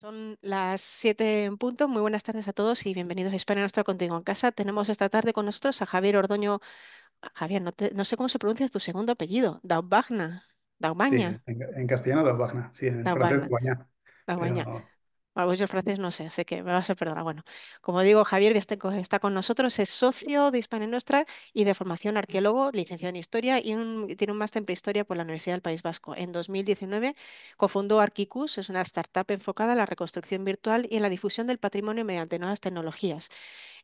Son las 7 en punto. Muy buenas tardes a todos y bienvenidos a España Nuestra contigo en casa. Tenemos esta tarde con nosotros a Javier Ordoño. Javier, no, sé cómo se pronuncia tu segundo apellido, Daubagna. Daubagna. Sí, en, castellano Daubagna, sí, en francés Daubagna yo francés no sé, sé que me vas a perdonar. Bueno, como digo, Javier, que está con nosotros, es socio de Hispania Nostra y de formación arqueólogo, licenciado en Historia y tiene un máster en Prehistoria por la Universidad del País Vasco. En 2019 cofundó Arquicus, es una startup enfocada en la reconstrucción virtual y en la difusión del patrimonio mediante nuevas tecnologías.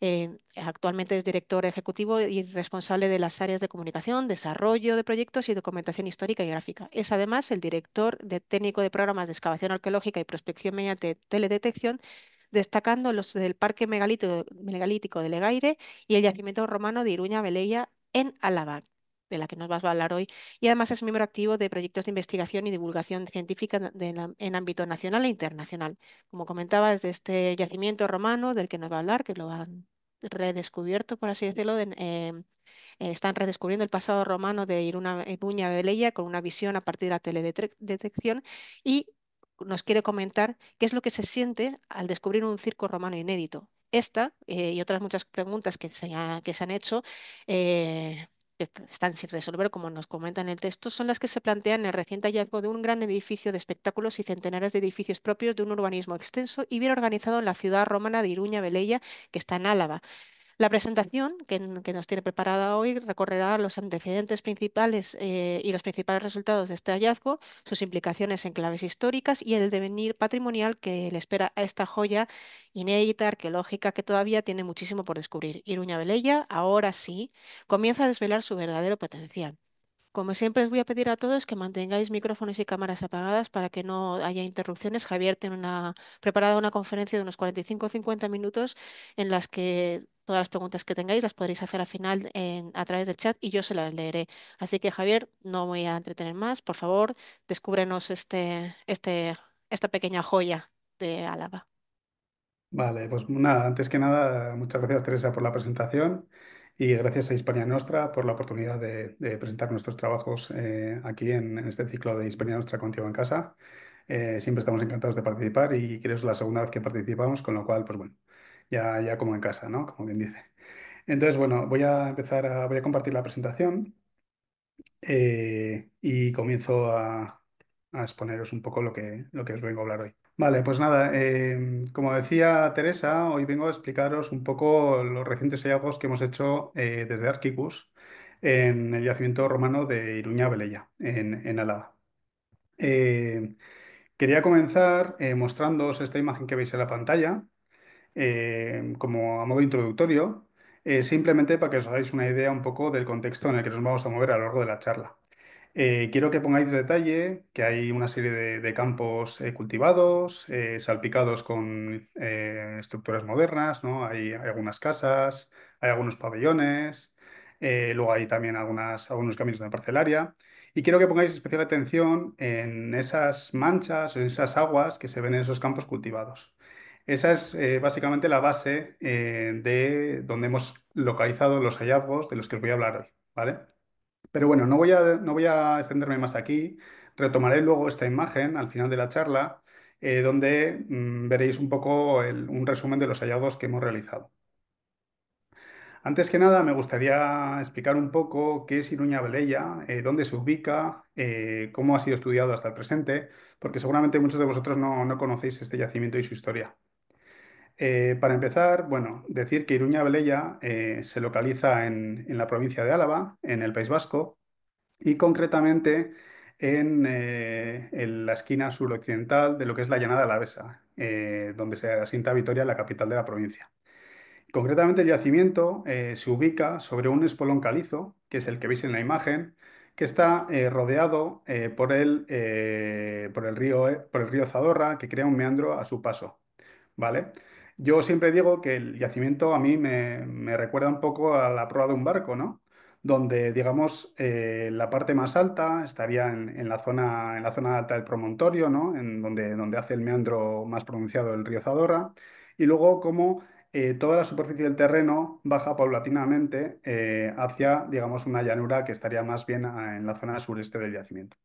Eh, actualmente es director ejecutivo y responsable de las áreas de comunicación, desarrollo de proyectos y documentación histórica y gráfica. Es además el director de técnico de programas de excavación arqueológica y prospección mediante tele detección, destacando los del Parque Megalítico de Legaire y el yacimiento romano de Iruña Velella en Álava, de la que nos vas a hablar hoy, y además es miembro activo de proyectos de investigación y divulgación científica en ámbito nacional e internacional. Como comentaba, es de este yacimiento romano del que nos va a hablar, que lo han redescubierto, por así decirlo, em, eh, están redescubriendo el pasado romano de Iruna, Iruña Velella con una visión a partir de la teledetección y nos quiere comentar qué es lo que se siente al descubrir un circo romano inédito. Esta eh, y otras muchas preguntas que se, han hecho, eh, que están sin resolver, como nos comenta en el texto, son las que se plantean en el reciente hallazgo de un gran edificio de espectáculos y centenares de edificios propios de un urbanismo extenso y bien organizado en la ciudad romana de Iruña Velella, que está en Álava. La presentación que, nos tiene preparada hoy recorrerá los antecedentes principales eh, y los principales resultados de este hallazgo, sus implicaciones en claves históricas y el devenir patrimonial que le espera a esta joya inédita, arqueológica, que todavía tiene muchísimo por descubrir. Iruña Velella, ahora sí, comienza a desvelar su verdadero potencial. Como siempre os voy a pedir a todos que mantengáis micrófonos y cámaras apagadas para que no haya interrupciones. Javier tiene una, preparada una conferencia de unos 45 o 50 minutos en las que Todas las preguntas que tengáis las podréis hacer al final a través del chat y yo se las leeré. Así que Javier, no voy a entretener más. Por favor, descúbrenos este, este, esta pequeña joya de Álava. Vale, pues nada, antes que nada, muchas gracias Teresa por la presentación y gracias a Hispania Nostra por la oportunidad de, presentar nuestros trabajos eh, aquí en, este ciclo de Hispania Nostra contigo en casa. Eh, siempre estamos encantados de participar y creo que es la segunda vez que participamos, con lo cual, pues bueno, ya, como en casa, ¿no? Como bien dice. Entonces, bueno, voy a empezar a, voy a compartir la presentación eh, y comienzo a, exponeros un poco lo que, lo que os vengo a hablar hoy. Vale, pues nada, eh, como decía Teresa, hoy vengo a explicaros un poco los recientes hallazgos que hemos hecho eh, desde Arquicus en el yacimiento romano de Iruña Velella, en, en Álava. quería comenzar mostrándoos esta imagen que veis en la pantalla, eh, como a modo introductorio, eh, simplemente para que os hagáis una idea un poco del contexto en el que nos vamos a mover a lo largo de la charla. Eh, quiero que pongáis detalle que hay una serie de, campos cultivados, salpicados con estructuras modernas, Hay, algunas casas, hay algunos pabellones, luego hay también algunos caminos de parcelaria. Y quiero que pongáis especial atención en esas manchas, o en esas aguas que se ven en esos campos cultivados. Esa es eh, básicamente la base eh, de donde hemos localizado los hallazgos de los que os voy a hablar hoy, ¿vale? Pero bueno, no voy a, no voy a extenderme más aquí. Retomaré luego esta imagen al final de la charla, eh, donde mm, veréis un poco un resumen de los hallazgos que hemos realizado. Antes que nada, me gustaría explicar un poco qué es Iruña Beleya, dónde se ubica, cómo ha sido estudiado hasta el presente, porque seguramente muchos de vosotros no, no conocéis este yacimiento y su historia. Eh, para empezar, bueno, decir que Iruña belella eh, se localiza en, la provincia de Álava, en el País Vasco, y concretamente en, eh, la esquina suroccidental de lo que es la llanada alavesa, donde se asienta Vitoria, la capital de la provincia. Concretamente, el yacimiento se ubica sobre un espolón calizo, que es el que veis en la imagen, que está rodeado por, el, por, el río, por el río Zadorra, que crea un meandro a su paso. ¿Vale? Yo siempre digo que el yacimiento a mí me, recuerda un poco a la proa de un barco, ¿no? Donde, digamos, eh, la parte más alta estaría en, la zona, en la zona alta del promontorio, En donde, donde hace el meandro más pronunciado el río Zadorra. Y luego, como eh, toda la superficie del terreno baja paulatinamente eh, hacia, digamos, una llanura que estaría más bien ah, en la zona sureste del yacimiento.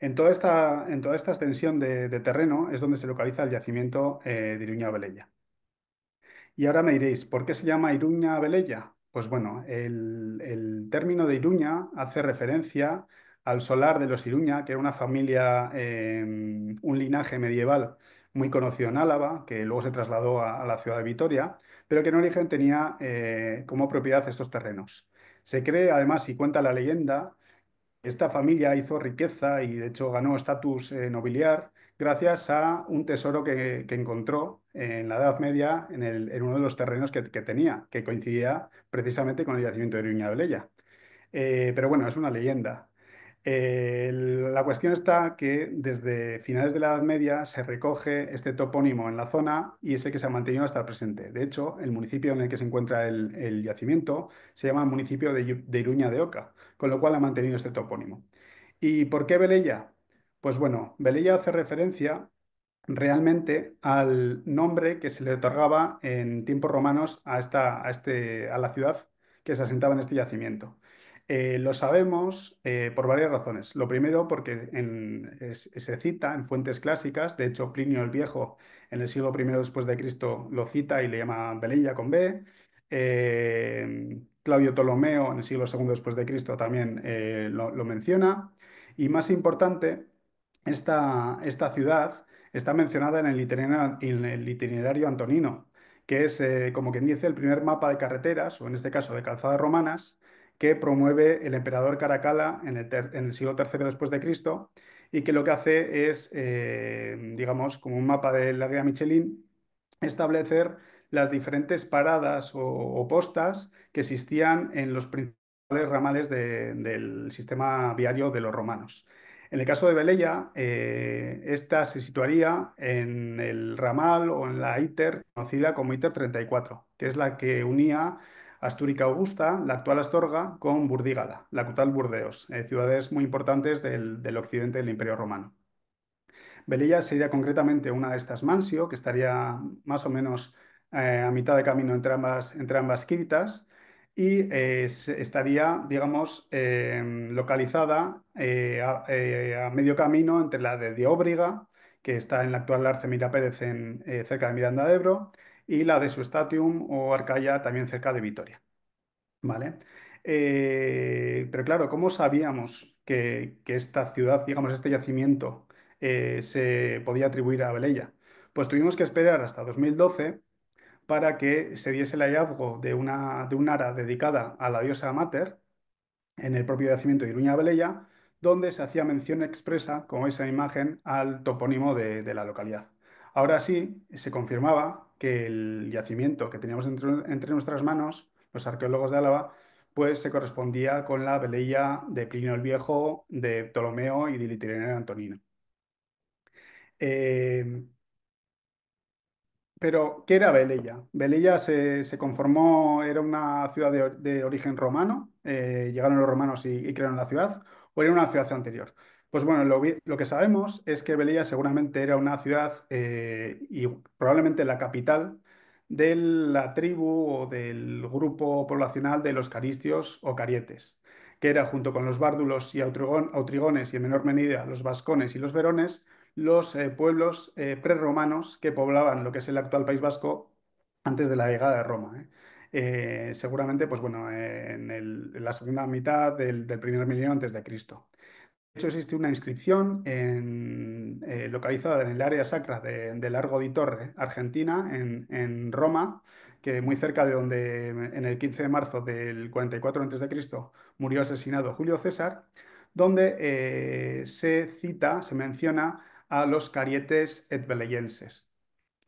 En toda esta, en toda esta extensión de, terreno es donde se localiza el yacimiento de Iruña Velella. Y ahora me diréis, ¿por qué se llama Iruña Belella? Pues bueno, el, término de Iruña hace referencia al solar de los Iruña, que era una familia, em, un linaje medieval muy conocido en Álava, que luego se trasladó a, la ciudad de Vitoria, pero que en origen tenía eh, como propiedad estos terrenos. Se cree, además, y cuenta la leyenda, esta familia hizo riqueza y de hecho ganó estatus eh, nobiliar gracias a un tesoro que encontró en la Edad Media en, uno de los terrenos que, tenía, que coincidía precisamente con el yacimiento de Iruña de Leya. Eh, pero bueno, es una leyenda. Eh, la cuestión está que desde finales de la Edad Media se recoge este topónimo en la zona y ese que se ha mantenido hasta el presente. De hecho, el municipio en el que se encuentra el, yacimiento se llama municipio de, de, Iruña de Oca, con lo cual ha mantenido este topónimo. ¿Y por qué Belella? Pues bueno, Belella hace referencia realmente al nombre que se le otorgaba en tiempos romanos a, este, a la ciudad que se asentaba en este yacimiento. Eh, lo sabemos eh, por varias razones. Lo primero, porque se cita en fuentes clásicas, de hecho Plinio el Viejo en el siglo I después de Cristo lo cita y le llama Belilla con B. Eh, Claudio Ptolomeo en el siglo II después de Cristo también lo, menciona. Y más importante, esta, esta ciudad está mencionada en el itinerario, antonino, que es, eh, como quien dice, el primer mapa de carreteras, o en este caso de calzadas romanas, que promueve el emperador Caracalla en el, siglo III después de Cristo y que lo que hace es, eh, digamos, como un mapa de la guía Michelin, establecer las diferentes paradas o, postas que existían en los principales ramales del sistema viario de los romanos. En el caso de Belella, eh, esta se situaría en el ramal o en la ITER conocida como ITER 34, que es la que unía Astúrica Augusta, la actual Astorga, con Burdigala, la actual Burdeos, eh, ciudades muy importantes del, occidente del Imperio Romano. Velella sería concretamente una de estas mansio, que estaría más o menos eh, a mitad de camino entre ambas, entre ambas y eh, estaría, digamos, em, localizada eh, eh, a, medio camino entre la de Dióbriga, que está en la actual arce Pérez en, cerca de Miranda de Ebro, y la de Sustatium o Arcaya también cerca de Vitoria. ¿Vale? pero claro, ¿cómo sabíamos que, que, esta ciudad, digamos, este yacimiento se podía atribuir a Belella? Pues tuvimos que esperar hasta 2012 para que se diese el hallazgo de una, de un ara dedicada a la diosa Mater en el propio yacimiento de Iruña Beleya, donde se hacía mención expresa, como esa imagen, al topónimo de, la localidad. Ahora sí, se confirmaba que el yacimiento que teníamos entre, nuestras manos, los arqueólogos de Álava, pues se correspondía con la Velella de Plinio el Viejo, de Ptolomeo y de Litireno Antonino. Eh, pero, ¿qué era Belilla? ¿Belilla se, conformó, era una ciudad de, origen romano, eh, llegaron los romanos y, crearon la ciudad, o era una ciudad anterior. Pues bueno, lo, que sabemos es que Belilla seguramente era una ciudad eh, y probablemente la capital de la tribu o del grupo poblacional de los caristios o carietes, que era junto con los bárdulos y autrigones y en menor medida los vascones y los verones, los eh, pueblos eh, preromanos que poblaban lo que es el actual País Vasco antes de la llegada de Roma. ¿eh? seguramente, pues bueno, en, la segunda mitad del, primer milenio antes de Cristo. De hecho, existe una inscripción localizada en el área sacra de, Largo di Torre, Argentina, en, Roma, que muy cerca de donde en el 15 de marzo del 44 a.C. murió asesinado Julio César, donde se cita, se menciona a los carietes etbeleyenses.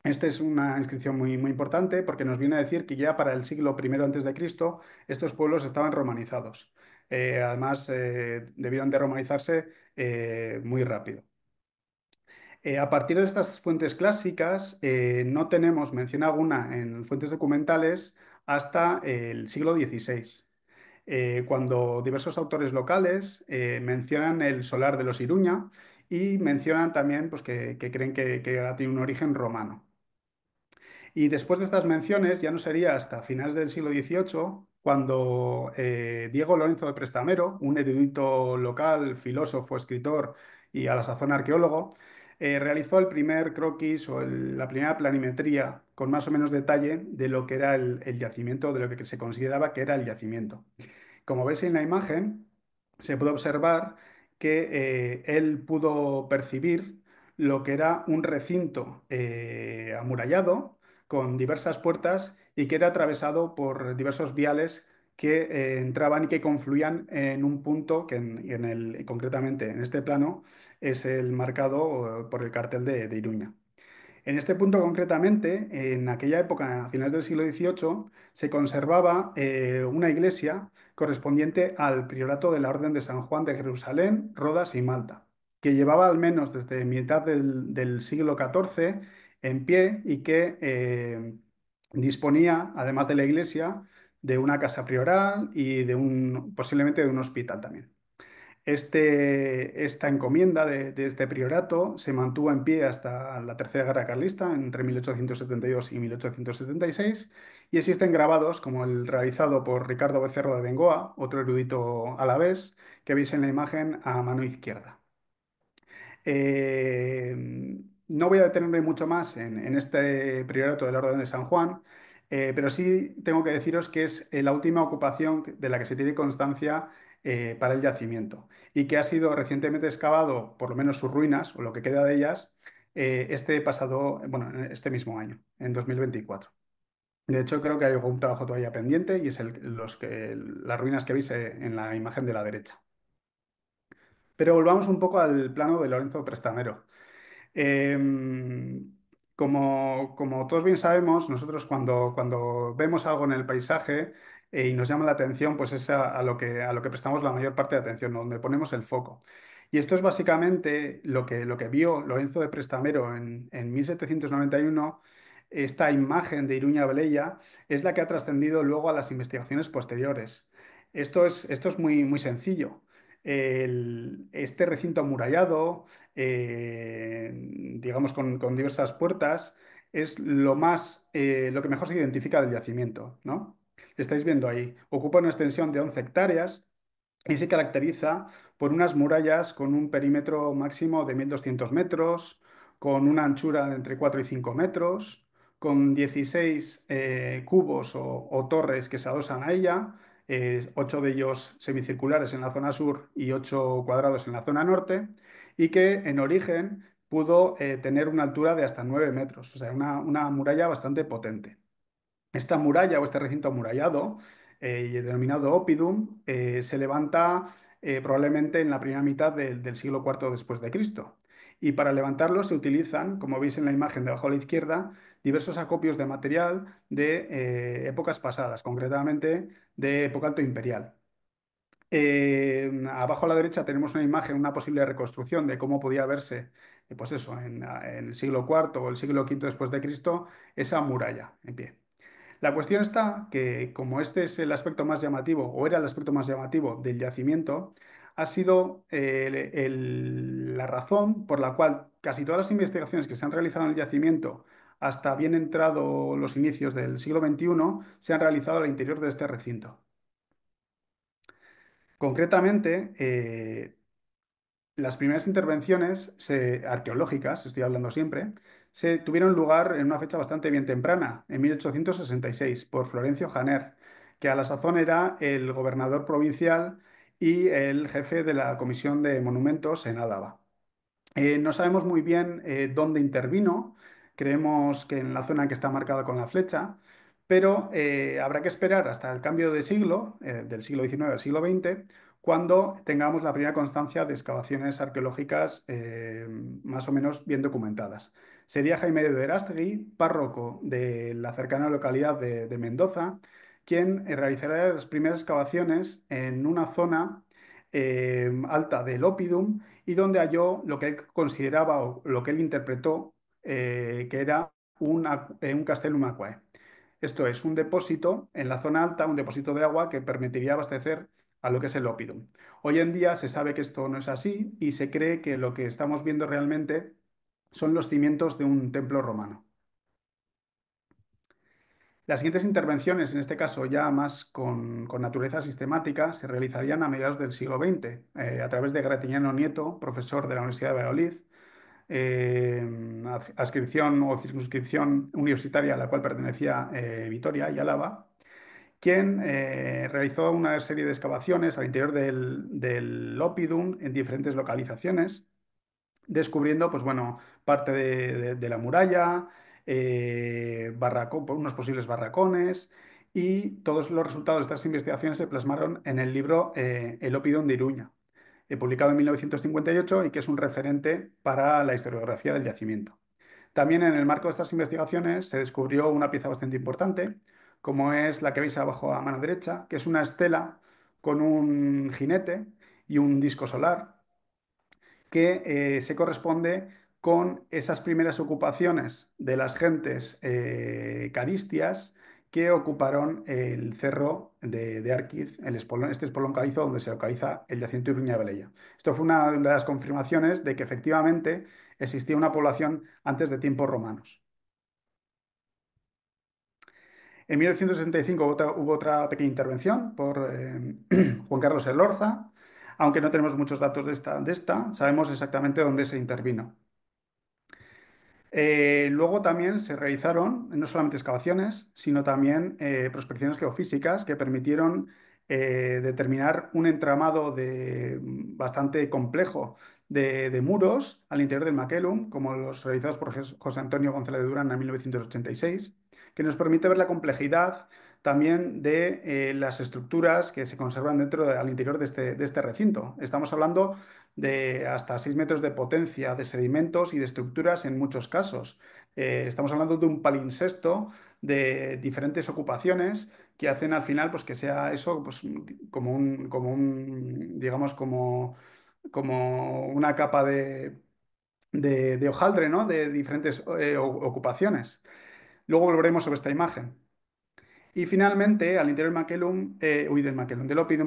Esta es una inscripción muy, muy importante porque nos viene a decir que ya para el siglo I a.C. estos pueblos estaban romanizados. Eh, además, eh, debieron de romanizarse eh, muy rápido. a partir de estas fuentes clásicas, no tenemos mención alguna en fuentes documentales hasta el siglo XVI, cuando diversos autores locales mencionan el solar de los Iruña, y mencionan también pues, que, creen que, tiene un origen romano. Y después de estas menciones, ya no sería hasta finales del siglo XVIII cuando eh, Diego Lorenzo de Prestamero, un erudito local, filósofo, escritor y a la sazón arqueólogo, eh, realizó el primer croquis o la primera planimetría con más o menos detalle de lo que era el, el yacimiento, de lo que se consideraba que era el yacimiento. Como veis en la imagen, se puede observar que eh, él pudo percibir lo que era un recinto eh, amurallado con diversas puertas y que era atravesado por diversos viales que eh, entraban y que confluían en un punto que en, concretamente en este plano es el marcado por el cartel de, Iruña. En este punto concretamente, en aquella época, a finales del siglo XVIII, se conservaba una iglesia correspondiente al priorato de la Orden de San Juan de Jerusalén, Rodas y Malta, que llevaba al menos desde mitad del, siglo XIV en pie y que eh, disponía, además de la iglesia, de una casa prioral y de un, posiblemente de un hospital también. Este, esta encomienda de, este priorato se mantuvo en pie hasta la Tercera Guerra Carlista, entre 1872 y 1876, y existen grabados como el realizado por Ricardo Becerro de Bengoa, otro erudito a la vez que veis en la imagen a mano izquierda. Eh, no voy a detenerme mucho más en, este priorato del Orden de San Juan, eh, pero sí tengo que deciros que es eh, la última ocupación de la que se tiene constancia para el yacimiento y que ha sido recientemente excavado, por lo menos sus ruinas o lo que queda de ellas, este pasado, bueno, este mismo año, en 2024. De hecho, creo que hay algún trabajo todavía pendiente y es los que, las ruinas que veis eh, en la imagen de la derecha. Pero volvamos un poco al plano de Lorenzo Prestamero. Em, como, todos bien sabemos, nosotros cuando, cuando vemos algo en el paisaje eh, y nos llama la atención, pues es a, lo que, a lo que prestamos la mayor parte de atención, donde ponemos el foco. Y esto es básicamente lo que, lo que vio Lorenzo de Prestamero en, en 1791 esta imagen de Iruña Beleya es la que ha trascendido luego a las investigaciones posteriores. Esto es, muy, muy sencillo. este recinto amurallado, eh, digamos con, diversas puertas, es eh, lo, que mejor se identifica del yacimiento. ¿no? estáis viendo ahí. Ocupa una extensión de 11 hectáreas y se caracteriza por unas murallas con un perímetro máximo de 1.200 metros, con una anchura de entre 4 y 5 metros, con 16 eh, cubos o, torres que se adosan a ella, eh, ocho de ellos semicirculares en la zona sur y ocho cuadrados en la zona norte, y que en origen pudo eh, tener una altura de hasta 9 metros, o sea, una, muralla bastante potente. Esta muralla o este recinto amurallado, denominado Opidum, se levanta probablemente en la primera mitad del siglo IV después de Cristo y para levantarlo se utilizan, como veis en la imagen de abajo a la izquierda, diversos acopios de material de eh, épocas pasadas, concretamente de época alto imperial. Eh, abajo a la derecha tenemos una imagen, una posible reconstrucción de cómo podía verse, eh, pues eso, en, en el siglo IV o el siglo V después de Cristo, esa muralla en pie. La cuestión está que, como este es el aspecto más llamativo, o era el aspecto más llamativo del yacimiento, ha sido eh, la razón por la cual casi todas las investigaciones que se han realizado en el yacimiento hasta bien entrado los inicios del siglo XXI se han realizado al interior de este recinto. Concretamente, eh, las primeras intervenciones arqueológicas, estoy hablando siempre, se tuvieron lugar en una fecha bastante bien temprana, en 1866, por Florencio Janer, que a la sazón era el gobernador provincial y el jefe de la Comisión de Monumentos en Álava. Eh, no sabemos muy bien eh, dónde intervino, creemos que en la zona que está marcada con la flecha, pero eh, habrá que esperar hasta el cambio de siglo, del siglo XIX al siglo XX, cuando tengamos la primera constancia de excavaciones arqueológicas más o menos bien documentadas. Sería Jaime de Verástegui, párroco de la cercana localidad de Mendoza, quien eh, realizará las primeras excavaciones en una zona eh, alta del Opidum y donde halló lo que él consideraba o lo que él interpretó eh, que era un, un castellum aquae. Esto es un depósito en la zona alta, un depósito de agua que permitiría abastecer a lo que es el Opidum. Hoy en día se sabe que esto no es así y se cree que lo que estamos viendo realmente son los cimientos de un templo romano. Las siguientes intervenciones, en este caso ya más con, naturaleza sistemática, se realizarían a mediados del siglo XX, eh, a través de Gratignano Nieto, profesor de la Universidad de Valladolid, eh, o circunscripción universitaria a la cual pertenecía eh, Vitoria y Álava, quien eh, realizó una serie de excavaciones al interior del, del Opidum en diferentes localizaciones, descubriendo pues, bueno, parte de la muralla, eh, barracón, unos posibles barracones, y todos los resultados de estas investigaciones se plasmaron en el libro eh, El Opidón de Iruña, eh, publicado en 1958 y que es un referente para la historiografía del yacimiento. También en el marco de estas investigaciones se descubrió una pieza bastante importante, como es la que veis abajo a mano derecha, que es una estela con un jinete y un disco solar, que se corresponde con esas primeras ocupaciones de las gentes eh, caristias que ocuparon el cerro de, Arquiz, el espolón, este espolón calizo donde se localiza el yacimiento Iruña de Beleya. Esto fue una de las confirmaciones de que efectivamente existía una población antes de tiempos romanos. En 1965 hubo otra, pequeña intervención por eh, Juan Carlos Elorza, aunque no tenemos muchos datos de esta, sabemos exactamente dónde se intervino. Eh, luego también se realizaron no solamente excavaciones, sino también eh, prospecciones geofísicas que permitieron eh, determinar un entramado de, mm, bastante complejo de, muros al interior del Maquelum, como los realizados por José Antonio González de Durán en 1986, que nos permite ver la complejidad también de eh, las estructuras que se conservan dentro al interior este, de este, recinto. Estamos hablando de hasta 6 metros de potencia de sedimentos y de estructuras en muchos casos. Eh, estamos hablando de un palincesto de diferentes ocupaciones que hacen al final pues, que sea eso pues, como, como un, digamos, como, como una capa de, de hojaldre, ¿no? De diferentes eh, ocupaciones. Luego volveremos sobre esta imagen. Y finalmente, al interior del Macellum, eh, uy, del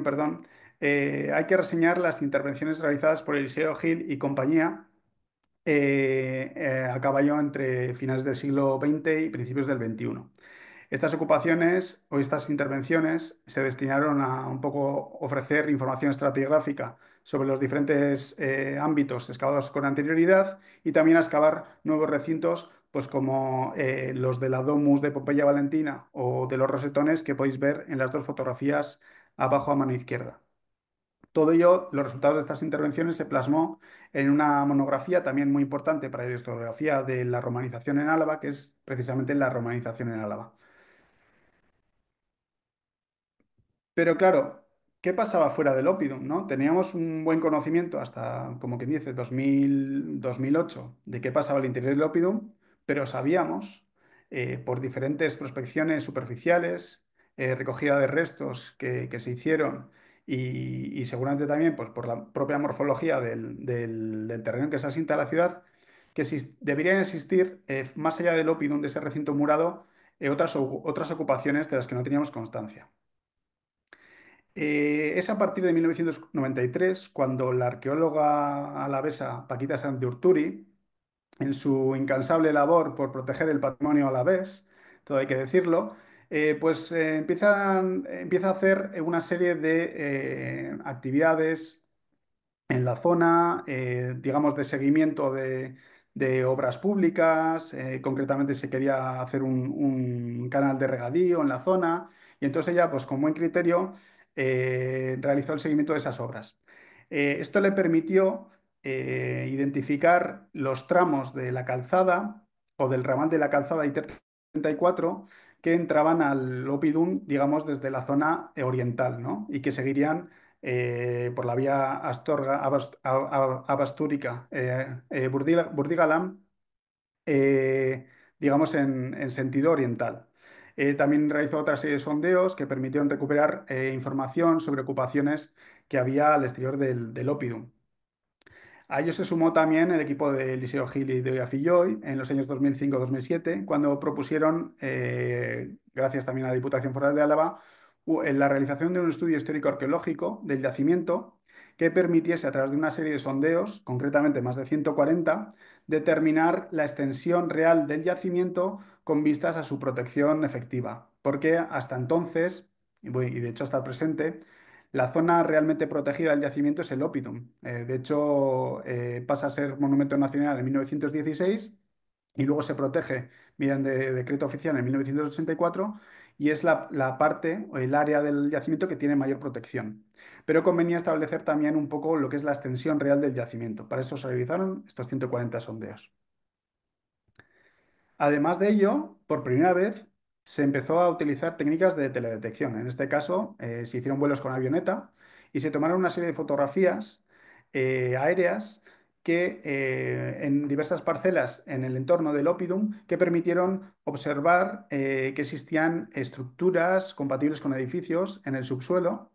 perdón, eh, hay que reseñar las intervenciones realizadas por Eliseo Gil y compañía eh, eh, a caballo entre finales del siglo XX y principios del XXI. Estas ocupaciones o estas intervenciones se destinaron a un poco ofrecer información estratigráfica sobre los diferentes ámbitos excavados con anterioridad y también a excavar nuevos recintos pues como eh, los de la Domus de Pompeya Valentina o de los rosetones que podéis ver en las dos fotografías abajo a mano izquierda. Todo ello, los resultados de estas intervenciones se plasmó en una monografía también muy importante para la historiografía de la romanización en Álava, que es precisamente la romanización en Álava. Pero claro, ¿qué pasaba fuera del Opidum? ¿no? Teníamos un buen conocimiento hasta, como quien dice, 2000, 2008 de qué pasaba al interior del Opidum, pero sabíamos, eh, por diferentes prospecciones superficiales, eh, recogida de restos que, se hicieron y, seguramente también pues, por la propia morfología del, terreno en que se asienta la ciudad, que deberían existir, eh, más allá del opidum de ese recinto murado, otras, otras, ocupaciones de las que no teníamos constancia. es a partir de 1993 cuando la arqueóloga alavesa Paquita Santiurturi en su incansable labor por proteger el patrimonio a la vez, todo hay que decirlo, eh, pues eh, empiezan, empieza a hacer una serie de eh, actividades en la zona, digamos, de seguimiento de, obras públicas, concretamente se quería hacer un, un, canal de regadío en la zona, y entonces ella, pues con buen criterio, realizó el seguimiento de esas obras. esto le permitió eh, identificar los tramos de la calzada o del ramal de la calzada I-34 que entraban al Opidum, digamos, desde la zona oriental, ¿no? Y que seguirían eh, por la vía Astorga, Abastúrica, eh, Burdigalam, digamos, en, sentido oriental. también realizó otras serie de sondeos que permitieron recuperar información sobre ocupaciones que había al exterior del, del Opidum. A ello se sumó también el equipo de Eliseo Gil y de Oyafilloy en los años 2005-2007, cuando propusieron, eh, gracias también a la Diputación Foral de Álava, eh, la realización de un estudio histórico arqueológico del yacimiento que permitiese, a través de una serie de sondeos, concretamente más de 140, determinar la extensión real del yacimiento con vistas a su protección efectiva. Porque hasta entonces, y de hecho hasta el presente, la zona realmente protegida del yacimiento es el Opidum. Eh, de hecho, eh, pasa a ser monumento nacional en 1916 y luego se protege mediante decreto oficial en 1984 y es la, la parte o el área del yacimiento que tiene mayor protección. Pero convenía establecer también un poco lo que es la extensión real del yacimiento. Para eso se realizaron estos 140 sondeos. Además de ello, por primera vez se empezó a utilizar técnicas de teledetección. En este caso, eh, se hicieron vuelos con avioneta y se tomaron una serie de fotografías eh, aéreas que eh, en diversas parcelas en el entorno del Opidum que permitieron observar que existían estructuras compatibles con edificios en el subsuelo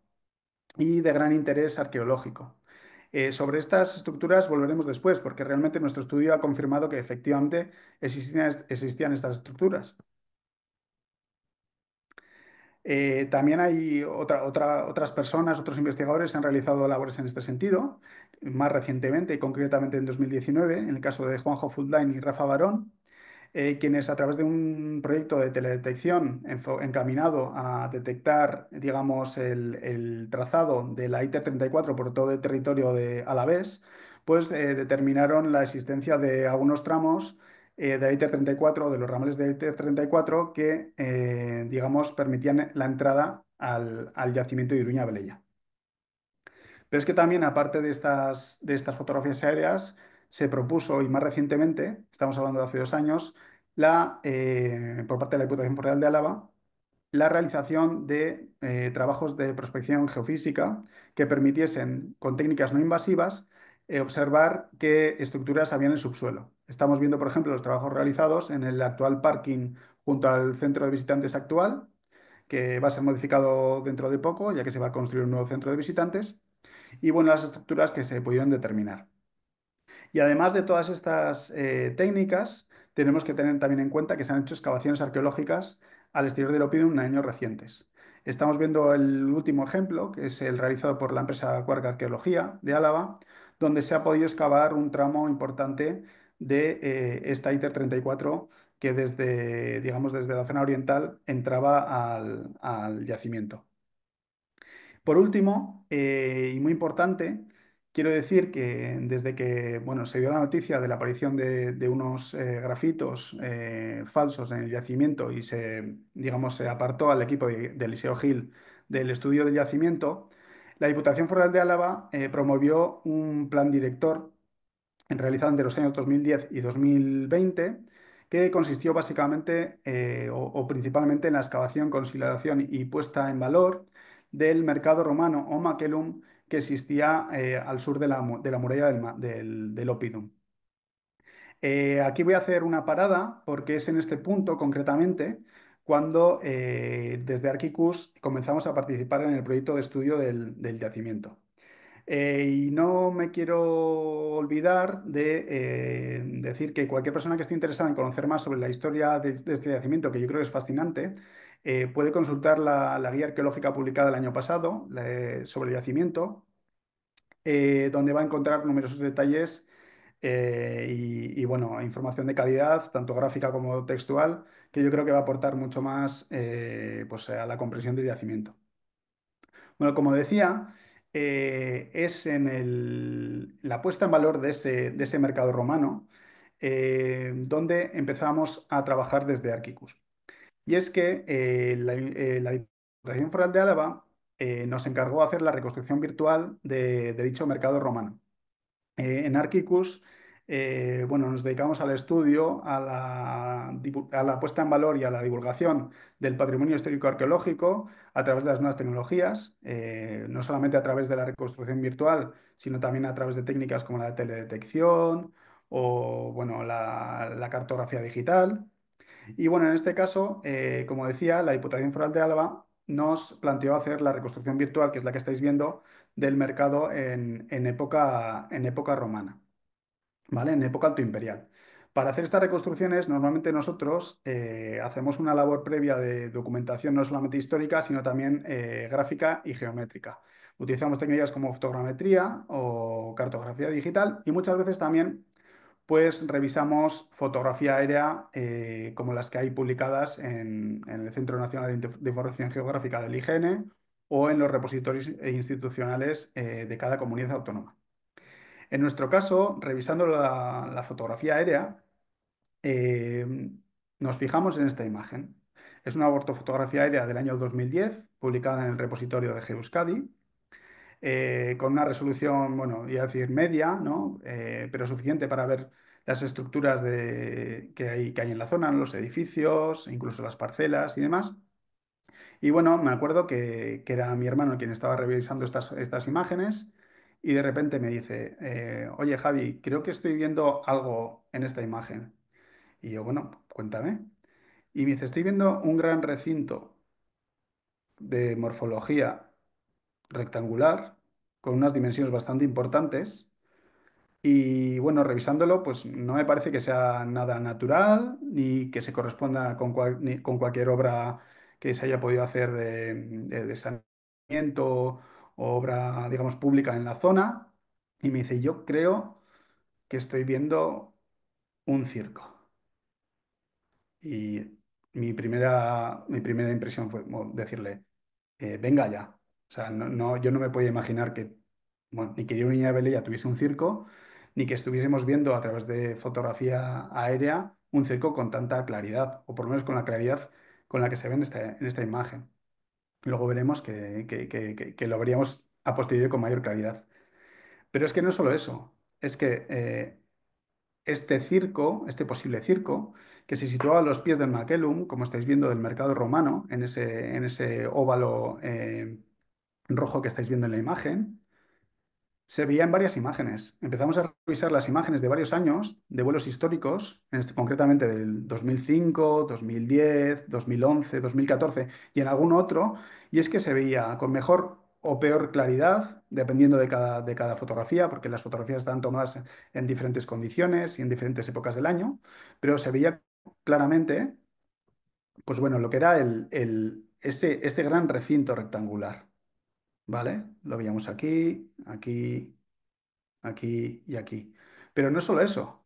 y de gran interés arqueológico. sobre estas estructuras volveremos después porque realmente nuestro estudio ha confirmado que efectivamente existían estas estructuras. Eh, también hay otras personas, otros investigadores han realizado labores en este sentido, más recientemente y concretamente en 2019, en el caso de Juanjo Fuldain y Rafa Barón, eh, quienes a través de un proyecto de teledetección encaminado a detectar, digamos, el, trazado de la iter 34 por todo el territorio de Alavés, pues eh, determinaron la existencia de algunos tramos eh, de la ITER 34 de los ramales de ITER 34 que, eh, digamos, permitían la entrada al, yacimiento de Iruña Belella. Pero es que también, aparte de estas, de estas fotografías aéreas, se propuso, y más recientemente, estamos hablando de hace dos años, la, eh, por parte de la Diputación Foral de Álava, la realización de trabajos de prospección geofísica que permitiesen, con técnicas no invasivas, observar qué estructuras había en el subsuelo. Estamos viendo, por ejemplo, los trabajos realizados en el actual parking junto al centro de visitantes actual, que va a ser modificado dentro de poco, ya que se va a construir un nuevo centro de visitantes, y bueno, las estructuras que se pudieron determinar. Y además de todas estas eh, técnicas, tenemos que tener también en cuenta que se han hecho excavaciones arqueológicas al exterior del Opidum en años recientes. Estamos viendo el último ejemplo, que es el realizado por la empresa Cuarca Arqueología de Álava, donde se ha podido excavar un tramo importante de eh, esta ITER 34 que desde, digamos, desde la zona oriental entraba al, yacimiento. Por último, eh, y muy importante, quiero decir que desde que bueno, se dio la noticia de la aparición de, unos eh, grafitos falsos en el yacimiento y se, digamos, se apartó al equipo del de Eliseo Gil del estudio del yacimiento, la Diputación Foral de Álava promovió un plan director realizada entre los años 2010 y 2020, que consistió básicamente eh, o, principalmente en la excavación, consolidación y puesta en valor del mercado romano o maquelum que existía eh, al sur de la, muralla del, del, Opidum. Eh, aquí voy a hacer una parada porque es en este punto concretamente cuando desde Arquicus comenzamos a participar en el proyecto de estudio del yacimiento. Eh, y no me quiero olvidar de eh, decir que cualquier persona que esté interesada en conocer más sobre la historia de, este yacimiento, que yo creo que es fascinante, eh, puede consultar la, guía arqueológica publicada el año pasado sobre el yacimiento, donde va a encontrar numerosos detalles y, bueno, información de calidad, tanto gráfica como textual, que yo creo que va a aportar mucho más pues, a la comprensión del yacimiento. Bueno, como decía, eh, es en la puesta en valor de ese, mercado romano, eh, donde empezamos a trabajar desde Arquicus. Y es que eh, la, Diputación Foral de Álava nos encargó de hacer la reconstrucción virtual de, de dicho mercado romano. en Arquicus eh, bueno, nos dedicamos al estudio, a la, puesta en valor y a la divulgación del patrimonio histórico arqueológico a través de las nuevas tecnologías, eh, no solamente a través de la reconstrucción virtual, sino también a través de técnicas como la teledetección o bueno, la, cartografía digital. Y bueno, en este caso, eh, como decía, la Diputación Foral de Álava nos planteó hacer la reconstrucción virtual, que es la que estáis viendo, del mercado en época romana. En época imperial. Para hacer estas reconstrucciones, normalmente nosotros eh, hacemos una labor previa de documentación no solamente histórica, sino también eh, gráfica y geométrica. Utilizamos técnicas como fotogrametría o cartografía digital y muchas veces también pues, revisamos fotografía aérea eh, como las que hay publicadas en, en el Centro Nacional de Información Geográfica del IGN o en los repositorios institucionales de cada comunidad autónoma. En nuestro caso, revisando la, fotografía aérea, em, nos fijamos en esta imagen. Es una fotografía aérea del año 2010, publicada en el repositorio de Geuskadi, eh, con una resolución, bueno, iba a decir media, ¿no? Eh, pero suficiente para ver las estructuras que, hay, que hay en la zona, los edificios, incluso las parcelas y demás. Y bueno, me acuerdo que, era mi hermano quien estaba revisando estas, estas imágenes y de repente me dice, eh, oye Javi, creo que estoy viendo algo en esta imagen. Y yo, bueno, cuéntame. Y me dice, estoy viendo un gran recinto de morfología rectangular con unas dimensiones bastante importantes. Y bueno, revisándolo, pues no me parece que sea nada natural ni que se corresponda con, cualquier obra que se haya podido hacer de, de saneamiento obra, digamos, pública en la zona, y me dice, yo creo que estoy viendo un circo. Y mi primera, mi primera impresión fue decirle, eh, venga ya. O sea, no, yo no me podía imaginar que, ni que yo, niña de tuviese un circo, ni que estuviésemos viendo a través de fotografía aérea un circo con tanta claridad, o por lo menos con la claridad con la que se ve en esta imagen. Luego veremos que, lo veríamos a posteriori con mayor claridad. Pero es que no es solo eso, es que eh, este circo, este posible circo, que se situaba a los pies del Maquelum, como estáis viendo del mercado romano, en ese, óvalo eh, rojo que estáis viendo en la imagen, se veía en varias imágenes. Empezamos a revisar las imágenes de varios años de vuelos históricos, este, concretamente del 2005, 2010, 2011, 2014 y en algún otro, y es que se veía con mejor o peor claridad, dependiendo de cada, de cada fotografía, porque las fotografías están tomadas en diferentes condiciones y en diferentes épocas del año, pero se veía claramente, pues bueno, lo que era el, el, ese, ese gran recinto rectangular. ¿vale? Lo veíamos aquí, aquí, aquí y aquí. Pero no solo eso,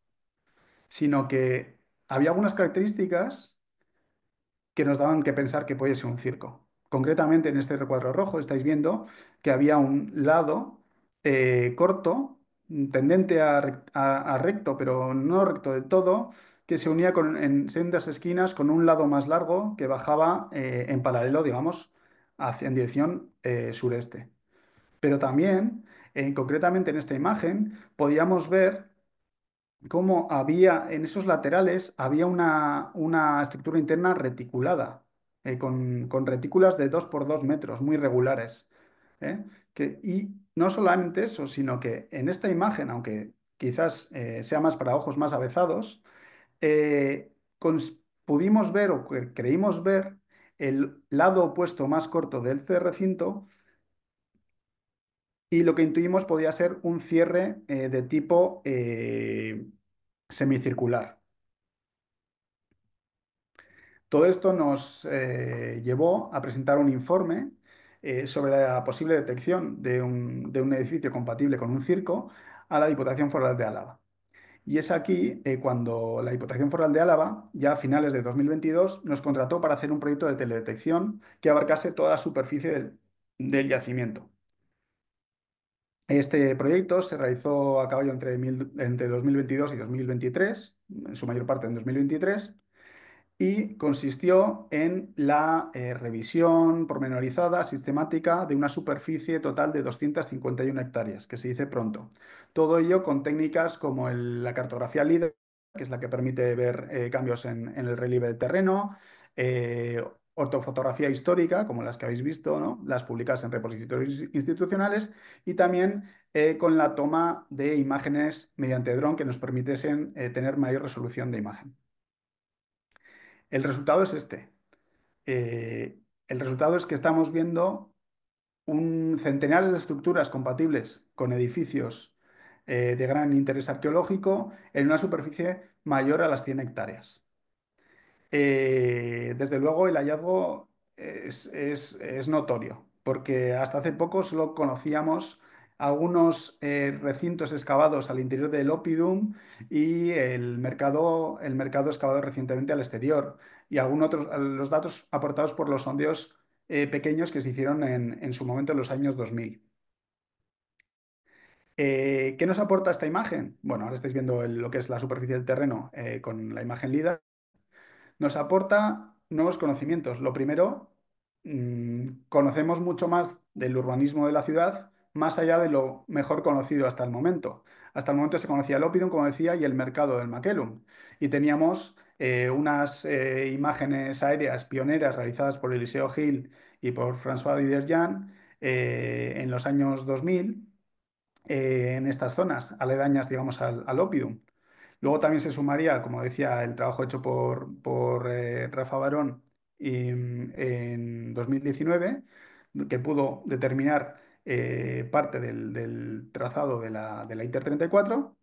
sino que había algunas características que nos daban que pensar que podía ser un circo. Concretamente en este recuadro rojo estáis viendo que había un lado eh, corto, tendente a, recto, pero no recto del todo, que se unía con, en sendas esquinas con un lado más largo que bajaba eh, en paralelo, digamos, hacia, en dirección eh, sureste. Pero también, eh, concretamente en esta imagen, podíamos ver cómo había en esos laterales había una, una estructura interna reticulada, eh, con, retículas de 2 por 2 metros, muy regulares. y no solamente eso, sino que en esta imagen, aunque quizás sea más para ojos más avezados, pudimos ver o creímos ver el lado opuesto más corto del recinto y lo que intuimos podía ser un cierre eh, de tipo eh, semicircular. Todo esto nos eh, llevó a presentar un informe sobre la posible detección de un, de un edificio compatible con un circo a la Diputación Foral de Álava. Y es aquí eh, cuando la Diputación Foral de Álava, ya a finales de 2022, nos contrató para hacer un proyecto de teledetección que abarcase toda la superficie del, yacimiento. Este proyecto se realizó a caballo entre 2022 y 2023, en su mayor parte en 2023, y consistió en la eh, revisión pormenorizada, sistemática, de una superficie total de 251 hectáreas, que se dice pronto. Todo ello con técnicas como la cartografía líder, que es la que permite ver eh, cambios en, el relieve del terreno, eh, ortofotografía histórica, como las que habéis visto, las publicadas en repositorios institucionales, y también con la toma de imágenes mediante dron que nos permitiesen tener mayor resolución de imagen. El resultado es este. Eh, el resultado es que estamos viendo un, centenares de estructuras compatibles con edificios eh, de gran interés arqueológico en una superficie mayor a las 100 hectáreas. Eh, desde luego el hallazgo es, es, notorio, porque hasta hace poco solo conocíamos algunos eh, recintos excavados al interior del Opidum y el mercado, excavado recientemente al exterior y algunos los datos aportados por los sondeos eh, pequeños que se hicieron en, su momento en los años 2000. Eh, ¿Qué nos aporta esta imagen? Bueno, ahora estáis viendo lo que es la superficie del terreno con la imagen LIDAR. Nos aporta nuevos conocimientos. Lo primero, mm, conocemos mucho más del urbanismo de la ciudad más allá de lo mejor conocido hasta el momento. Hasta el momento se conocía el Opidum, como decía, y el mercado del Maquelum. Y teníamos eh, unas eh, imágenes aéreas pioneras realizadas por Eliseo Gil y por François Diderjan eh, en los años 2000 en estas zonas aledañas, digamos, al, al, Opidum. Luego también se sumaría, como decía, el trabajo hecho por, Rafa Barón mm, en 2019, que pudo determinar eh, parte del, trazado de la, ITER-34.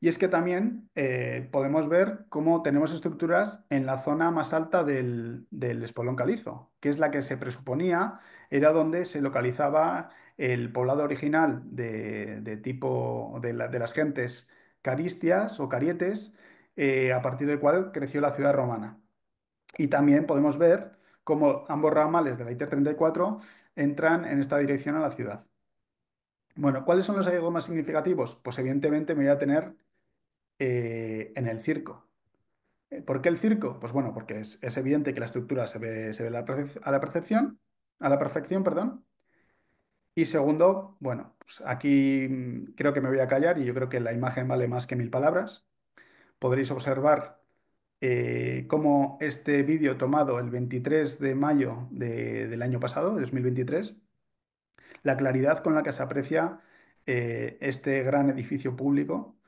Y es que también eh, podemos ver cómo tenemos estructuras en la zona más alta del, del, espolón calizo, que es la que se presuponía era donde se localizaba el poblado original de, de tipo de, las gentes caristias o carietes, eh, a partir del cual creció la ciudad romana. Y también podemos ver cómo ambos ramales de la ITER 34 entran en esta dirección a la ciudad. Bueno, ¿cuáles son los hallazgos más significativos? Pues evidentemente me voy a tener eh, en el circo. Eh, ¿Por qué el circo? Pues bueno, porque es, evidente que la estructura se ve, a la percepción, a la perfección, perdón. Y segundo, bueno, pues aquí mm, creo que me voy a callar y yo creo que la imagen vale más que mil palabras. Podréis observar eh, como este vídeo tomado el 23 de mayo del año pasado, de 2023, la claridad con la que se aprecia eh, este gran edificio público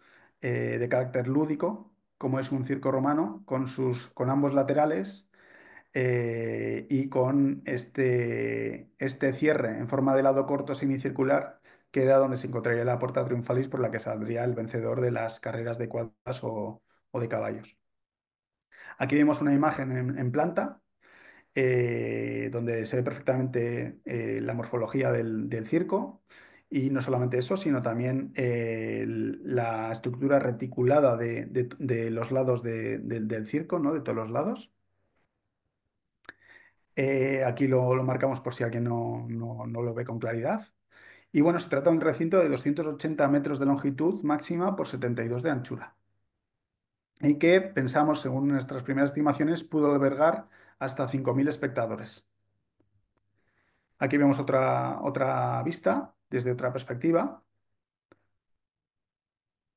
eh, de carácter lúdico, como es un circo romano, con, sus, con ambos laterales y con este, este cierre en forma de lado corto semicircular que era donde se encontraría la puerta triunfalis por la que saldría el vencedor de las carreras de cuadras o de caballos. Aquí vemos una imagen en, planta eh, donde se ve perfectamente eh, la morfología del, circo y no solamente eso, sino también eh, la estructura reticulada de, los lados del circo, ¿no? de todos los lados. aquí lo, marcamos por si alguien no, no, no lo ve con claridad. Y bueno, se trata de un recinto de 280 metros de longitud máxima por 72 de anchura y que pensamos, según nuestras primeras estimaciones, pudo albergar hasta 5.000 espectadores. Aquí vemos otra, otra vista desde otra perspectiva.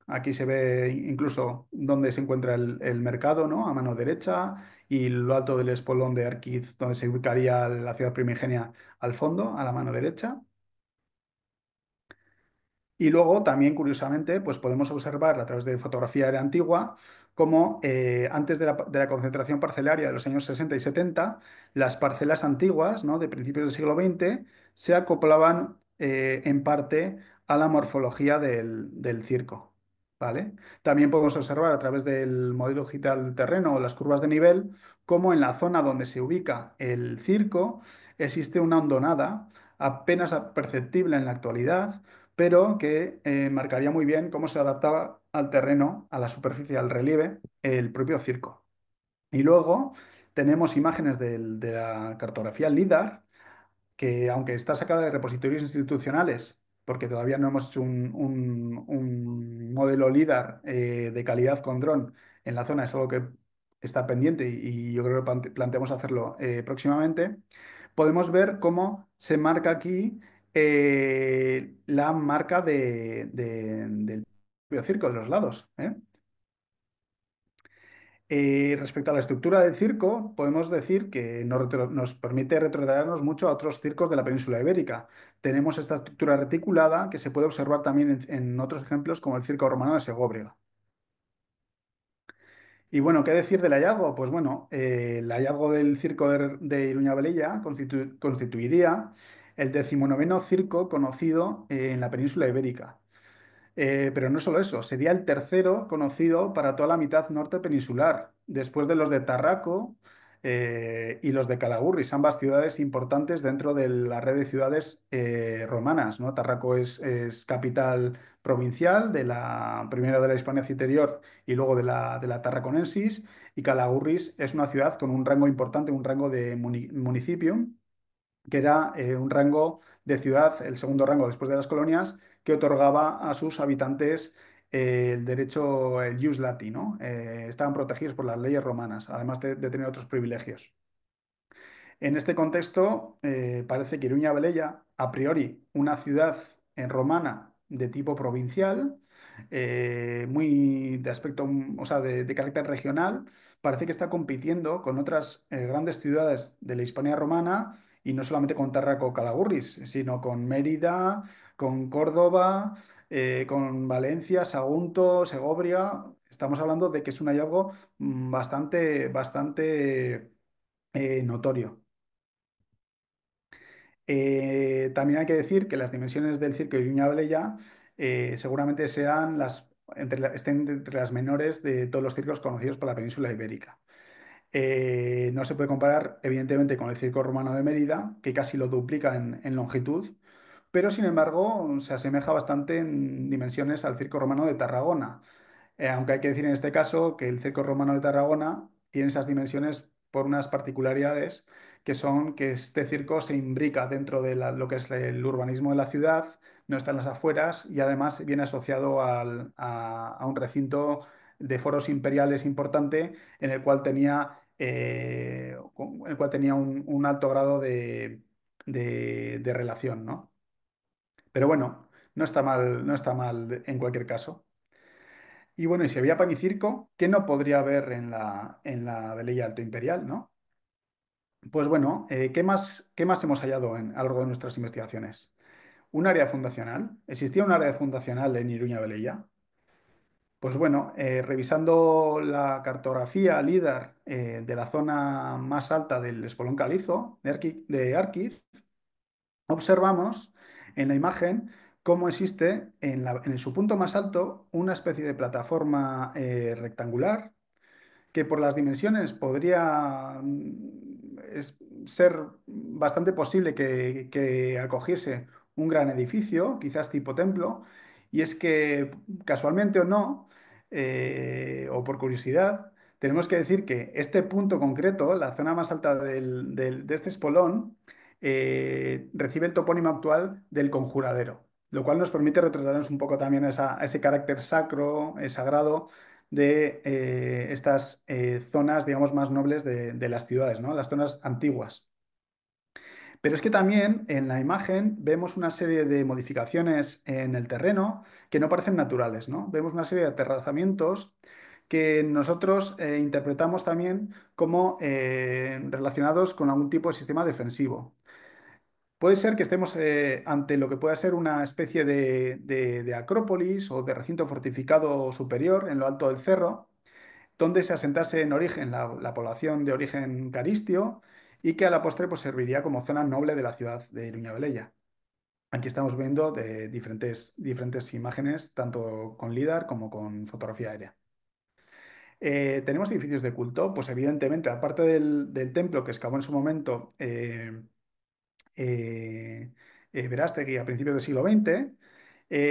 Aquí se ve incluso dónde se encuentra el, mercado, ¿no? A mano derecha y lo alto del espolón de Arquiz, donde se ubicaría la ciudad primigenia al fondo, a la mano derecha. Y luego también, curiosamente, pues podemos observar a través de fotografía antigua cómo eh, antes de la, concentración parcelaria de los años 60 y 70, las parcelas antiguas ¿no? de principios del siglo XX se acoplaban eh, en parte a la morfología del, circo. ¿Vale? También podemos observar a través del modelo digital de terreno o las curvas de nivel cómo en la zona donde se ubica el circo existe una hondonada apenas perceptible en la actualidad, pero que eh, marcaría muy bien cómo se adaptaba al terreno, a la superficie, al relieve, el propio circo. Y luego tenemos imágenes de la cartografía LIDAR, que aunque está sacada de repositorios institucionales, porque todavía no hemos hecho un, modelo LIDAR eh, de calidad con dron en la zona, es algo que está pendiente y, yo creo que planteamos hacerlo eh, próximamente, podemos ver cómo se marca aquí eh, la marca del propio circo, de los lados. ¿eh? Eh, respecto a la estructura del circo, podemos decir que nos, permite retrocedernos mucho a otros circos de la península ibérica. Tenemos esta estructura reticulada que se puede observar también en, otros ejemplos como el circo romano de Segóbriga. Y bueno, ¿qué decir del hallazgo? Pues bueno, el hallazgo del circo de, de Iruña Velilla constituiría el decimonoveno circo conocido eh, en la península ibérica. Eh, pero no solo eso, sería el tercero conocido para toda la mitad norte peninsular, después de los de Tarraco eh, y los de Calagurris, ambas ciudades importantes dentro de la red de ciudades romanas. Tarraco es, capital provincial, de la, primero de la Hispania Citerior y luego de la, de la Tarraconensis, y Calagurris es una ciudad con un rango importante, un rango de municipio, que era eh, un rango de ciudad, el segundo rango después de las colonias, que otorgaba a sus habitantes eh, el derecho, el jus lati, eh, estaban protegidos por las leyes romanas, además de, tener otros privilegios. En este contexto, parece que Iruña Velella, a priori una ciudad en romana de tipo provincial, muy de aspecto, de, carácter regional, parece que está compitiendo con otras grandes ciudades de la Hispania romana y no solamente con Tarraco Calagurris, sino con Mérida, con Córdoba, eh, con Valencia, Sagunto, Segovia. Estamos hablando de que es un hallazgo mm, bastante, bastante eh, notorio. Eh, también hay que decir que las dimensiones del circo de Viña seguramente sean las, estén entre las menores de todos los circos conocidos por la península ibérica. Eh, no se puede comparar, evidentemente, con el circo romano de Mérida, que casi lo duplica en, longitud, pero sin embargo se asemeja bastante en dimensiones al circo romano de Tarragona. Eh, aunque hay que decir en este caso que el circo romano de Tarragona tiene esas dimensiones por unas particularidades que son que este circo se imbrica dentro de lo que es el urbanismo de la ciudad, no está en las afueras y además viene asociado a, a, un recinto de foros imperiales importante en el cual tenía eh, el cual tenía un, alto grado de, relación, ¿no? Pero bueno, no está mal, no está mal en cualquier caso. Y bueno, y si había pan y circo, ¿qué no podría haber en la, en la Alto Imperial, no? Pues bueno, eh, ¿qué, más, ¿qué más hemos hallado en, a lo largo de nuestras investigaciones? Un área fundacional. Existía un área fundacional en Iruña Beleya? Pues bueno, eh, revisando la cartografía LIDAR eh, de la zona más alta del espolón calizo de Arquiz, observamos en la imagen cómo existe en, su punto más alto una especie de plataforma eh, rectangular que por las dimensiones podría mm, ser bastante posible que acogiese un gran edificio, quizás tipo templo, y es que, casualmente o no, eh, o por curiosidad, tenemos que decir que este punto concreto, la zona más alta de este espolón, eh, recibe el topónimo actual del conjuradero, lo cual nos permite retratarnos un poco también a, ese carácter sacro, eh, sagrado de estas zonas, digamos, más nobles de, de las ciudades, ¿no? las zonas antiguas. Pero es que también en la imagen vemos una serie de modificaciones en el terreno que no parecen naturales, ¿no? Vemos una serie de aterrazamientos que nosotros eh, interpretamos también como eh, relacionados con algún tipo de sistema defensivo. Puede ser que estemos eh, ante lo que pueda ser una especie de, acrópolis o de recinto fortificado superior en lo alto del cerro, donde se asentase en origen la población de origen caristio, y que a la postre pues, serviría como zona noble de la ciudad de Iruña Velella. Aquí estamos viendo diferentes, diferentes imágenes, tanto con LIDAR como con fotografía aérea. Eh, tenemos edificios de culto, pues evidentemente, aparte del, templo que excavó en su momento eh, eh, eh Verástegui a principios del siglo XX,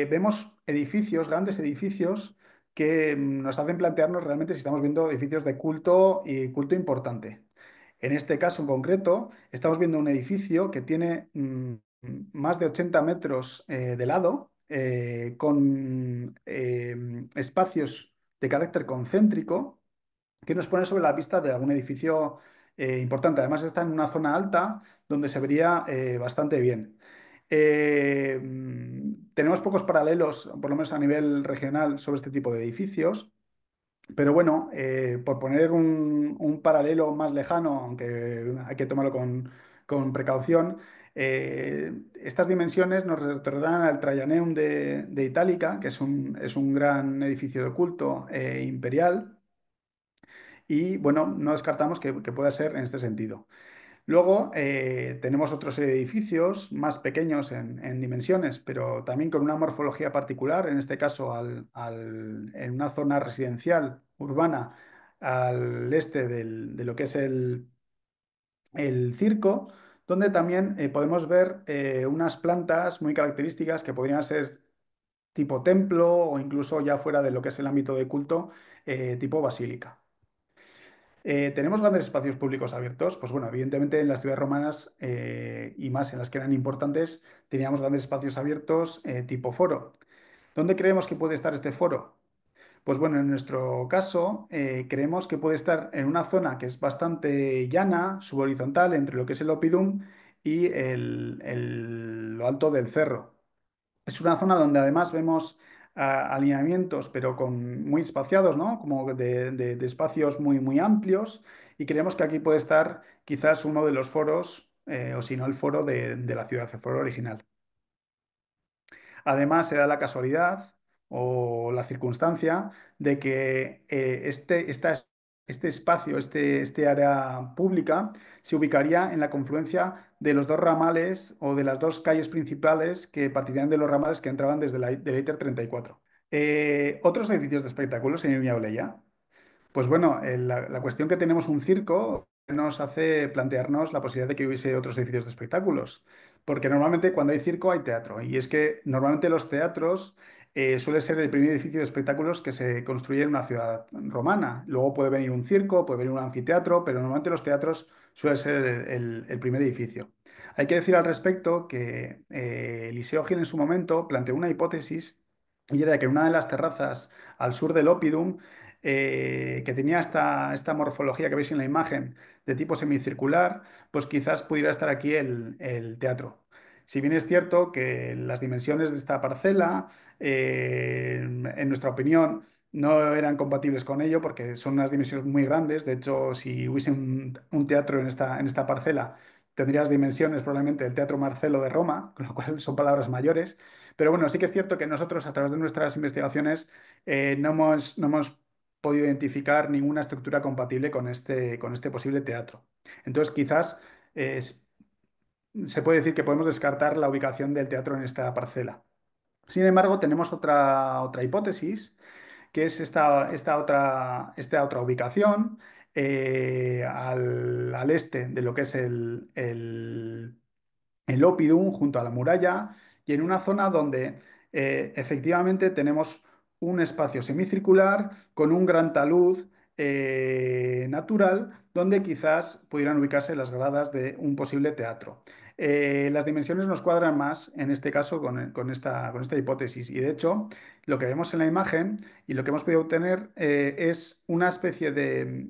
vemos edificios, grandes edificios, que mm, nos hacen plantearnos realmente si estamos viendo edificios de culto y culto importante. En este caso en concreto, estamos viendo un edificio que tiene mm, más de 80 metros eh, de lado, eh, con em, espacios de carácter concéntrico, que nos pone sobre la pista de algún edificio eh, importante. Además está en una zona alta donde se vería bastante bien. Mm, tenemos pocos paralelos, por lo menos a nivel regional, sobre este tipo de edificios. Pero bueno, eh, por poner un, paralelo más lejano, aunque hay que tomarlo con, precaución, eh, estas dimensiones nos retornarán al Trajaneum de, Itálica, que es un, gran edificio de culto eh, imperial. Y bueno, no descartamos que pueda ser en este sentido. Luego eh, tenemos otros edificios más pequeños en, dimensiones, pero también con una morfología particular, en este caso en una zona residencial urbana al este de lo que es el, circo, donde también eh, podemos ver eh, unas plantas muy características que podrían ser tipo templo o incluso ya fuera de lo que es el ámbito de culto, eh, tipo basílica. Eh, ¿Tenemos grandes espacios públicos abiertos? Pues bueno, evidentemente en las ciudades romanas eh, y más en las que eran importantes, teníamos grandes espacios abiertos eh, tipo foro. ¿Dónde creemos que puede estar este foro? Pues bueno, en nuestro caso, creemos que puede estar en una zona que es bastante llana, subhorizontal, entre lo que es el Opidum y lo alto del cerro. Es una zona donde además vemos alineamientos, pero con, muy espaciados, ¿no? Como de, espacios muy, muy amplios. Y creemos que aquí puede estar quizás uno de los foros, eh, o si no el foro de, la ciudad, el foro original. Además, se da la casualidad o la circunstancia de que eh, este, esta este espacio, este, este, área pública, se ubicaría en la confluencia de los dos ramales o de las dos calles principales que partirían de los ramales que entraban desde la e Eiter eh, 34. Otros edificios de espectáculos en ya Pues bueno, eh, la, cuestión que tenemos un circo nos hace plantearnos la posibilidad de que hubiese otros edificios de espectáculos, porque normalmente cuando hay circo hay teatro, y es que normalmente los teatros eh, suele ser el primer edificio de espectáculos que se construye en una ciudad romana. Luego puede venir un circo, puede venir un anfiteatro, pero normalmente los teatros suele ser el, primer edificio. Hay que decir al respecto que eh, Eliseo Gil en su momento planteó una hipótesis y era que en una de las terrazas al sur del Opidum, eh, que tenía esta, esta, morfología que veis en la imagen de tipo semicircular, pues quizás pudiera estar aquí el teatro. Si bien es cierto que las dimensiones de esta parcela, eh, en nuestra opinión, no eran compatibles con ello porque son unas dimensiones muy grandes. De hecho, si hubiese un, teatro en esta, en esta parcela, tendrías dimensiones probablemente del Teatro Marcelo de Roma, con lo cual son palabras mayores. Pero bueno, sí que es cierto que nosotros a través de nuestras investigaciones eh, no, hemos, no hemos podido identificar ninguna estructura compatible con este, con este posible teatro. Entonces, quizás eh, se puede decir que podemos descartar la ubicación del teatro en esta parcela. Sin embargo, tenemos otra, otra hipótesis, que es esta, otra, ubicación eh, al, este de lo que es el, el, Opidum, junto a la muralla, y en una zona donde eh, efectivamente tenemos un espacio semicircular con un gran talud eh, natural donde quizás pudieran ubicarse las gradas de un posible teatro. Eh, las dimensiones nos cuadran más en este caso eh, con, esta, hipótesis y de hecho lo que vemos en la imagen y lo que hemos podido obtener es una especie de,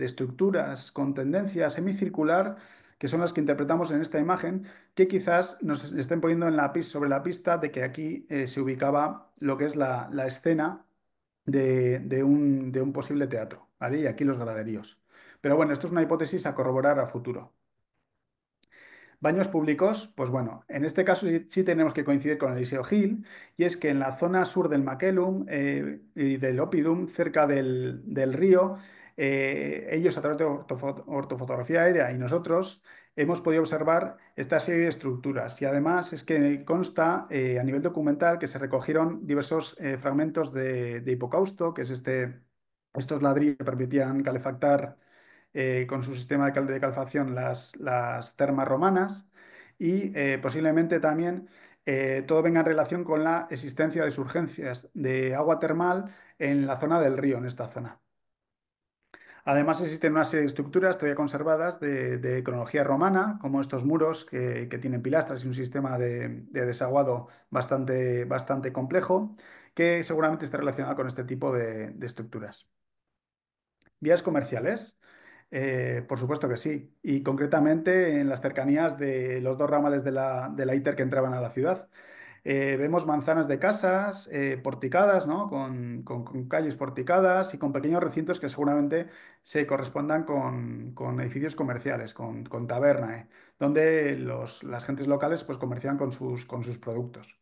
estructuras con tendencia semicircular que son las que interpretamos en esta imagen, que quizás nos estén poniendo en la, sobre la pista de que aquí se ubicaba lo que es la escena de, un, posible teatro, ¿vale? Y aquí los graderíos. Pero bueno, esto es una hipótesis a corroborar a futuro. Baños públicos, pues bueno, en este caso sí, tenemos que coincidir con Eliseo Gil, y es que en la zona sur del Maquelum eh, y del Opidum, cerca del, río, eh, ellos a través de ortofotografía aérea y nosotros hemos podido observar esta serie de estructuras y además es que consta eh, a nivel documental que se recogieron diversos eh, fragmentos de, hipocausto, que es este, estos ladrillos que permitían calefactar eh, con su sistema de, de calefacción las, las, termas romanas y posiblemente también todo venga en relación con la existencia de surgencias de agua termal en la zona del río, en esta zona. Además, existen una serie de estructuras todavía conservadas de, cronología romana, como estos muros que, tienen pilastras y un sistema de, desaguado bastante, bastante, complejo, que seguramente está relacionado con este tipo de, estructuras. Vías comerciales. Eh, por supuesto que sí, y concretamente en las cercanías de los dos ramales de de la ITER que entraban a la ciudad. Eh, vemos manzanas de casas eh, porticadas, ¿no? Con, calles porticadas y con pequeños recintos que seguramente se correspondan con, edificios comerciales, con, taberna, ¿eh? donde las gentes locales pues, comercian con sus, con sus productos.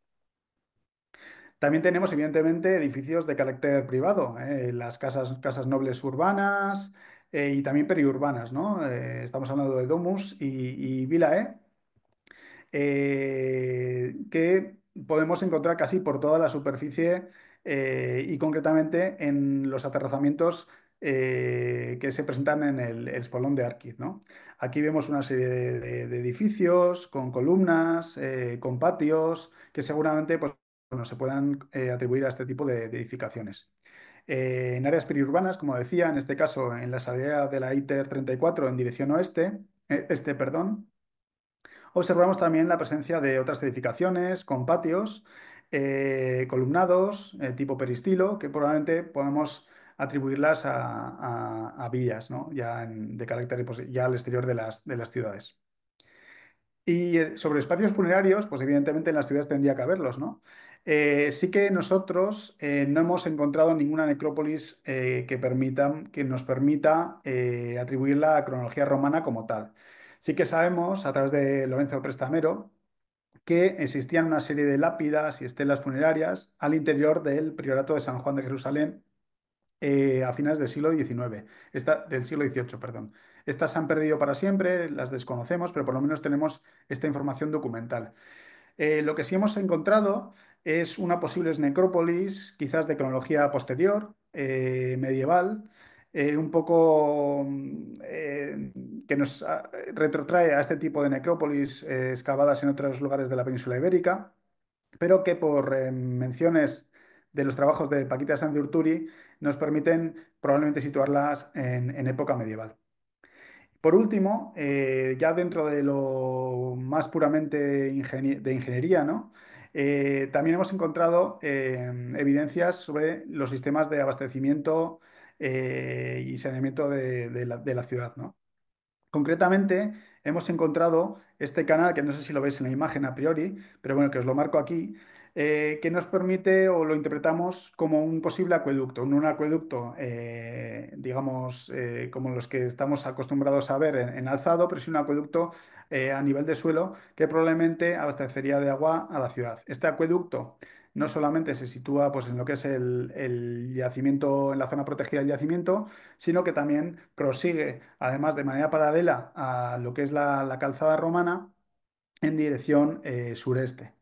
También tenemos, evidentemente, edificios de carácter privado, ¿eh? las casas, casas nobles urbanas y también periurbanas. ¿no? estamos hablando de domus y, y vilae, que podemos encontrar casi por toda la superficie eh, y concretamente en los aterrazamientos eh, que se presentan en el, espolón de Arquid. Aquí vemos una serie de, edificios con columnas, eh, con patios, que seguramente pues, se puedan atribuir a este tipo de, edificaciones. en áreas periurbanas, como decía, en este caso en la salida de la ITER 34 en dirección oeste, este, perdón, observamos también la presencia de otras edificaciones con patios, eh, columnados, eh, tipo peristilo, que probablemente podemos atribuirlas a, a, villas, ya de carácter pues, ya al exterior de las, ciudades. Y eh, sobre espacios funerarios, pues evidentemente en las ciudades tendría que haberlos, sí que nosotros no hemos encontrado ninguna necrópolis que, permita, que nos permita atribuir la cronología romana como tal. Sí que sabemos, a través de Lorenzo Prestamero, que existían una serie de lápidas y estelas funerarias al interior del priorato de San Juan de Jerusalén eh, a finales del siglo XIX, del siglo XVIII, perdón. Estas se han perdido para siempre, las desconocemos, pero por lo menos tenemos esta información documental. Eh, lo que sí hemos encontrado es una posible necrópolis, quizás de cronología posterior, eh, medieval, eh, un poco eh, que nos ah, retrotrae a este tipo de necrópolis eh, excavadas en otros lugares de la península ibérica, pero que por menciones de los trabajos de Paquita Sanz de Urturi nos permiten probablemente situarlas en, época medieval. Por último, ya dentro de lo más puramente de ingeniería, ¿no? también hemos encontrado evidencias sobre los sistemas de abastecimiento eh, y saneamiento de, la, ciudad. ¿no? Concretamente, hemos encontrado este canal, que no sé si lo veis en la imagen a priori, pero bueno, que os lo marco aquí, eh, que nos permite o lo interpretamos como un posible acueducto, un, acueducto, eh, digamos, como los que estamos acostumbrados a ver en, en alzado, pero sí un acueducto a nivel de suelo que probablemente abastecería de agua a la ciudad. Este acueducto no solamente se sitúa pues, en lo que es el, yacimiento, en la zona protegida del yacimiento, sino que también prosigue, además de manera paralela a lo que es la, calzada romana, en dirección eh, sureste.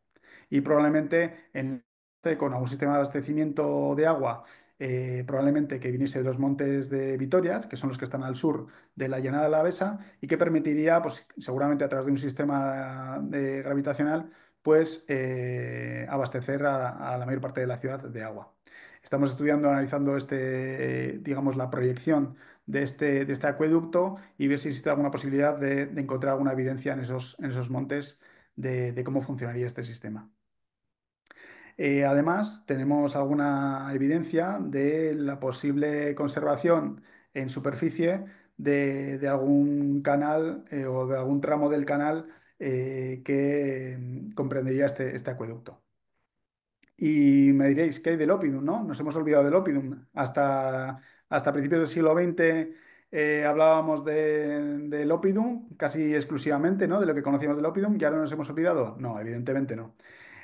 Y probablemente en, este, con algún sistema de abastecimiento de agua eh, probablemente que viniese de los montes de Vitoria, que son los que están al sur de la llanada de la Besa, y que permitiría, pues, seguramente a través de un sistema eh, gravitacional, pues eh, abastecer a, la mayor parte de la ciudad de agua. Estamos estudiando, analizando este, digamos, la proyección de este, este acueducto y ver si existe alguna posibilidad de, encontrar alguna evidencia en esos, montes de, cómo funcionaría este sistema. Eh, además, tenemos alguna evidencia de la posible conservación en superficie de, algún canal eh, o de algún tramo del canal eh, que mm, comprendería este, este, acueducto. Y me diréis, ¿qué hay del Opidum? No? Nos hemos olvidado del Opidum. Hasta, hasta principios del siglo XX eh, hablábamos del Opidum casi exclusivamente, ¿no? De lo que conocíamos del Opidum y ahora nos hemos olvidado. No, evidentemente no.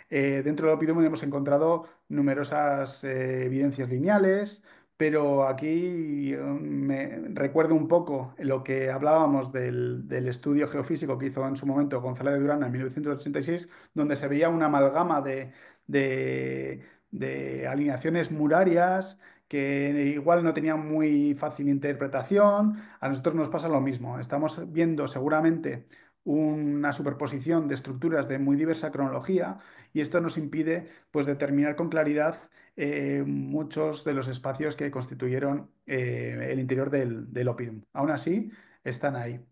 Eh, dentro del Opidum hemos encontrado numerosas evidencias lineales, pero aquí mm, me recuerdo un poco lo que hablábamos del, estudio geofísico que hizo en su momento González de Durán en 1986, donde se veía una amalgama de, de alineaciones murarias que igual no tenían muy fácil interpretación. A nosotros nos pasa lo mismo. Estamos viendo seguramente una superposición de estructuras de muy diversa cronología y esto nos impide pues, determinar con claridad eh, muchos de los espacios que constituyeron eh, el interior del, del Aún así, están ahí.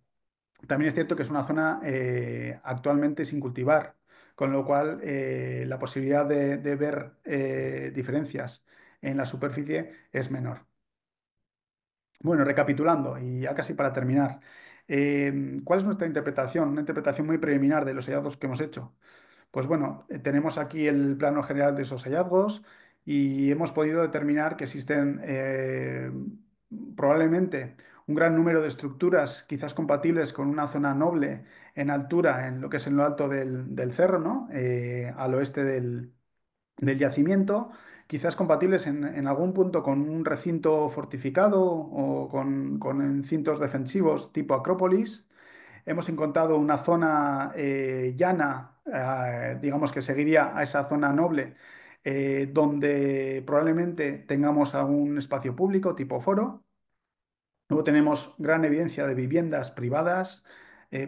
También es cierto que es una zona eh, actualmente sin cultivar, con lo cual la posibilidad de ver diferencias en la superficie es menor. Bueno, recapitulando y ya casi para terminar. Em, ¿Cuál es nuestra interpretación? Una interpretación muy preliminar de los hallazgos que hemos hecho. Pues bueno, eh, tenemos aquí el plano general de esos hallazgos y hemos podido determinar que existen eh, probablemente un gran número de estructuras quizás compatibles con una zona noble en altura, en lo que es en lo alto del, cerro, eh, al oeste del, del yacimiento quizás compatibles en, algún punto con un recinto fortificado o con, encintos defensivos tipo Acrópolis. Hemos encontrado una zona eh, llana, eh, digamos que seguiría a esa zona noble, eh, donde probablemente tengamos algún espacio público tipo foro. Luego tenemos gran evidencia de viviendas privadas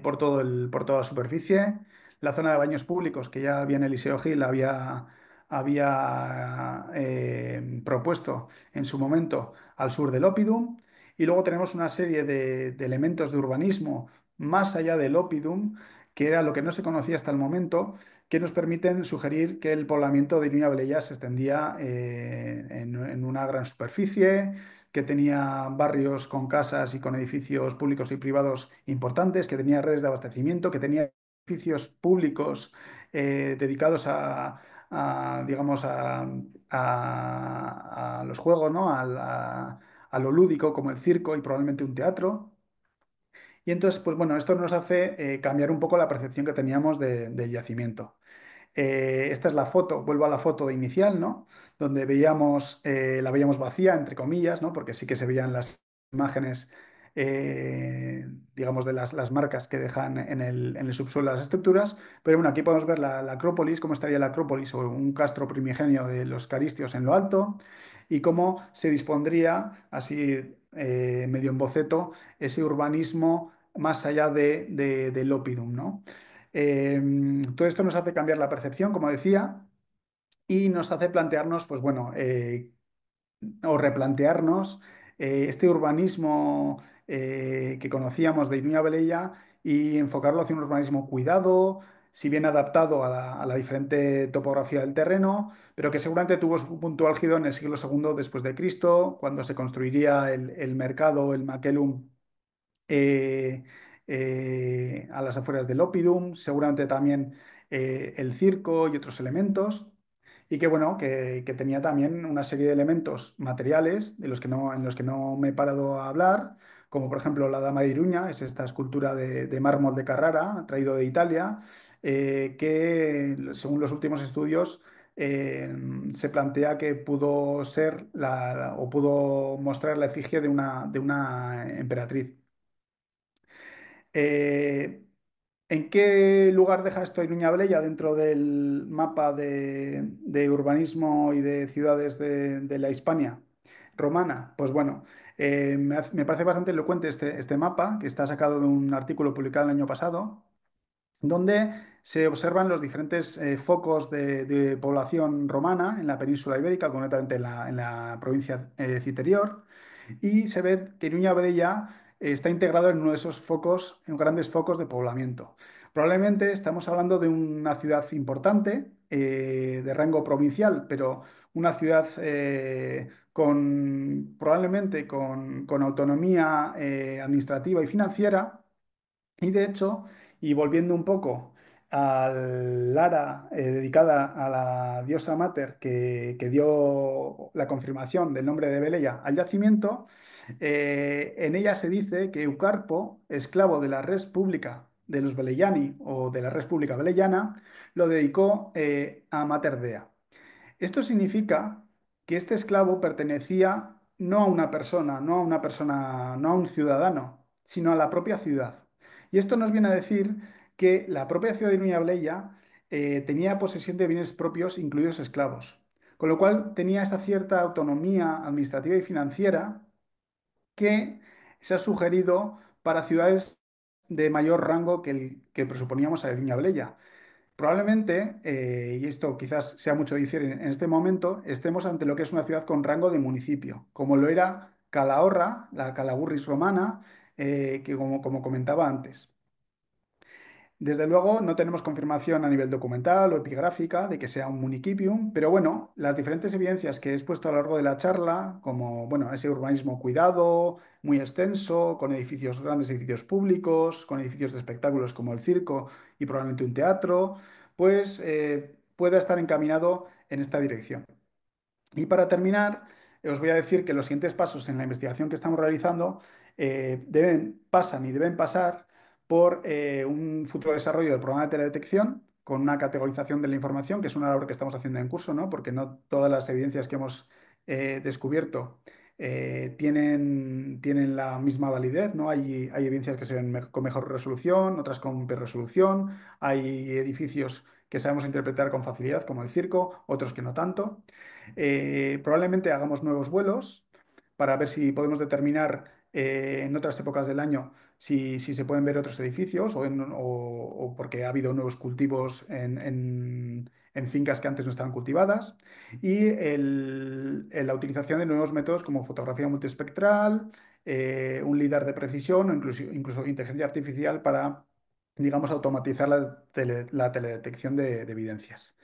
por, toda la superficie. La zona de baños públicos, que ya bien Eliseo Gil había había eh, propuesto en su momento al sur del Opidum. Y luego tenemos una serie de, elementos de urbanismo más allá del Opidum, que era lo que no se conocía hasta el momento, que nos permiten sugerir que el poblamiento de Iruña ya se extendía eh, en, una gran superficie, que tenía barrios con casas y con edificios públicos y privados importantes, que tenía redes de abastecimiento, que tenía edificios públicos eh, dedicados a, a, digamos, a, los juegos, ¿no? A, lo lúdico como el circo y probablemente un teatro. Y entonces, pues bueno, esto nos hace eh, cambiar un poco la percepción que teníamos del yacimiento. Eh, esta es la foto, vuelvo a la foto inicial, ¿no? Donde veíamos, eh, la veíamos vacía, entre comillas, ¿no? Porque sí que se veían las imágenes eh, digamos, de las, las, marcas que dejan en el, subsuelo las estructuras. Pero bueno, aquí podemos ver la, Acrópolis, cómo estaría la Acrópolis o un castro primigenio de los caristios en lo alto y cómo se dispondría, así eh, medio en boceto, ese urbanismo más allá de, del Opidum, ¿no? Em, todo esto nos hace cambiar la percepción, como decía, y nos hace plantearnos, pues bueno, eh, o replantearnos este urbanismo eh, que conocíamos de Iruña Beleya y enfocarlo hacia un urbanismo cuidado, si bien adaptado a la, diferente topografía del terreno, pero que seguramente tuvo su punto álgido en el siglo II después de Cristo, cuando se construiría el, mercado, el Maquelum, eh, eh, a las afueras del Opidum, seguramente también el circo y otros elementos, y que bueno, tenía también una serie de elementos materiales de en los que no me he parado a hablar, como por ejemplo la Dama de Iruña, es esta escultura de, mármol de Carrara, traído de Italia, eh, que según los últimos estudios eh, se plantea que pudo ser la, o pudo mostrar la efigie de una, de una emperatriz. Eh, ¿En qué lugar deja esto Iruña Bella dentro del mapa de, urbanismo y de ciudades de, de, la Hispania romana? Pues bueno, eh, me, parece bastante elocuente este, este mapa, que está sacado de un artículo publicado el año pasado, donde se observan los diferentes eh, focos de, población romana en la península ibérica, concretamente en la, en la provincia eh, citerior, y se ve que en Uña eh, está integrado en uno de esos focos, en grandes focos de poblamiento. Probablemente estamos hablando de una ciudad importante eh, de rango provincial, pero una ciudad eh, con probablemente con, autonomía administrativa y financiera. Y de hecho, y volviendo un poco al Lara eh, dedicada a la diosa Mater que, dio la confirmación del nombre de Beleya al yacimiento, eh, en ella se dice que Eucarpo, esclavo de la res de los Beleyani o de la República pública lo dedicó eh, a Mater Dea. Esto significa que este esclavo pertenecía no a una persona, no a una persona, no a un ciudadano, sino a la propia ciudad. Y esto nos viene a decir que la propia ciudad de Nuña Bleya eh, tenía posesión de bienes propios, incluidos esclavos. Con lo cual tenía esa cierta autonomía administrativa y financiera que se ha sugerido para ciudades de mayor rango que el que presuponíamos a Nuña Bleya. Probablemente, eh, y esto quizás sea mucho decir en, este momento, estemos ante lo que es una ciudad con rango de municipio, como lo era Calahorra, la Calagurris romana, eh, que como comentaba antes. Desde luego, no tenemos confirmación a nivel documental o epigráfica de que sea un municipium, pero bueno, las diferentes evidencias que he expuesto a lo largo de la charla, como bueno, ese urbanismo cuidado, muy extenso, con edificios, grandes edificios públicos, con edificios de espectáculos como el circo y probablemente un teatro, pues puede eh, pueda estar encaminado en esta dirección. Y para terminar, os voy a decir que los siguientes pasos en la investigación que estamos realizando eh, deben, pasan y deben pasar por eh, un futuro desarrollo del programa de teledetección con una categorización de la información, que es una labor que estamos haciendo en curso, porque no todas las evidencias que hemos eh, descubierto eh, tienen, tienen, la misma validez, ¿no? Hay, hay evidencias que se ven con mejor resolución, otras con peor resolución, hay edificios que sabemos interpretar con facilidad, como el circo, otros que no tanto. probablemente hagamos nuevos vuelos para ver si podemos determinar eh, en otras épocas del año si, se pueden ver otros edificios o, porque ha habido nuevos cultivos en, fincas que antes no estaban cultivadas. Y la utilización de nuevos métodos como fotografía multiespectral, eh, un lidar de precisión o incluso, inteligencia artificial para, digamos, automatizar la, teledetección de evidencias.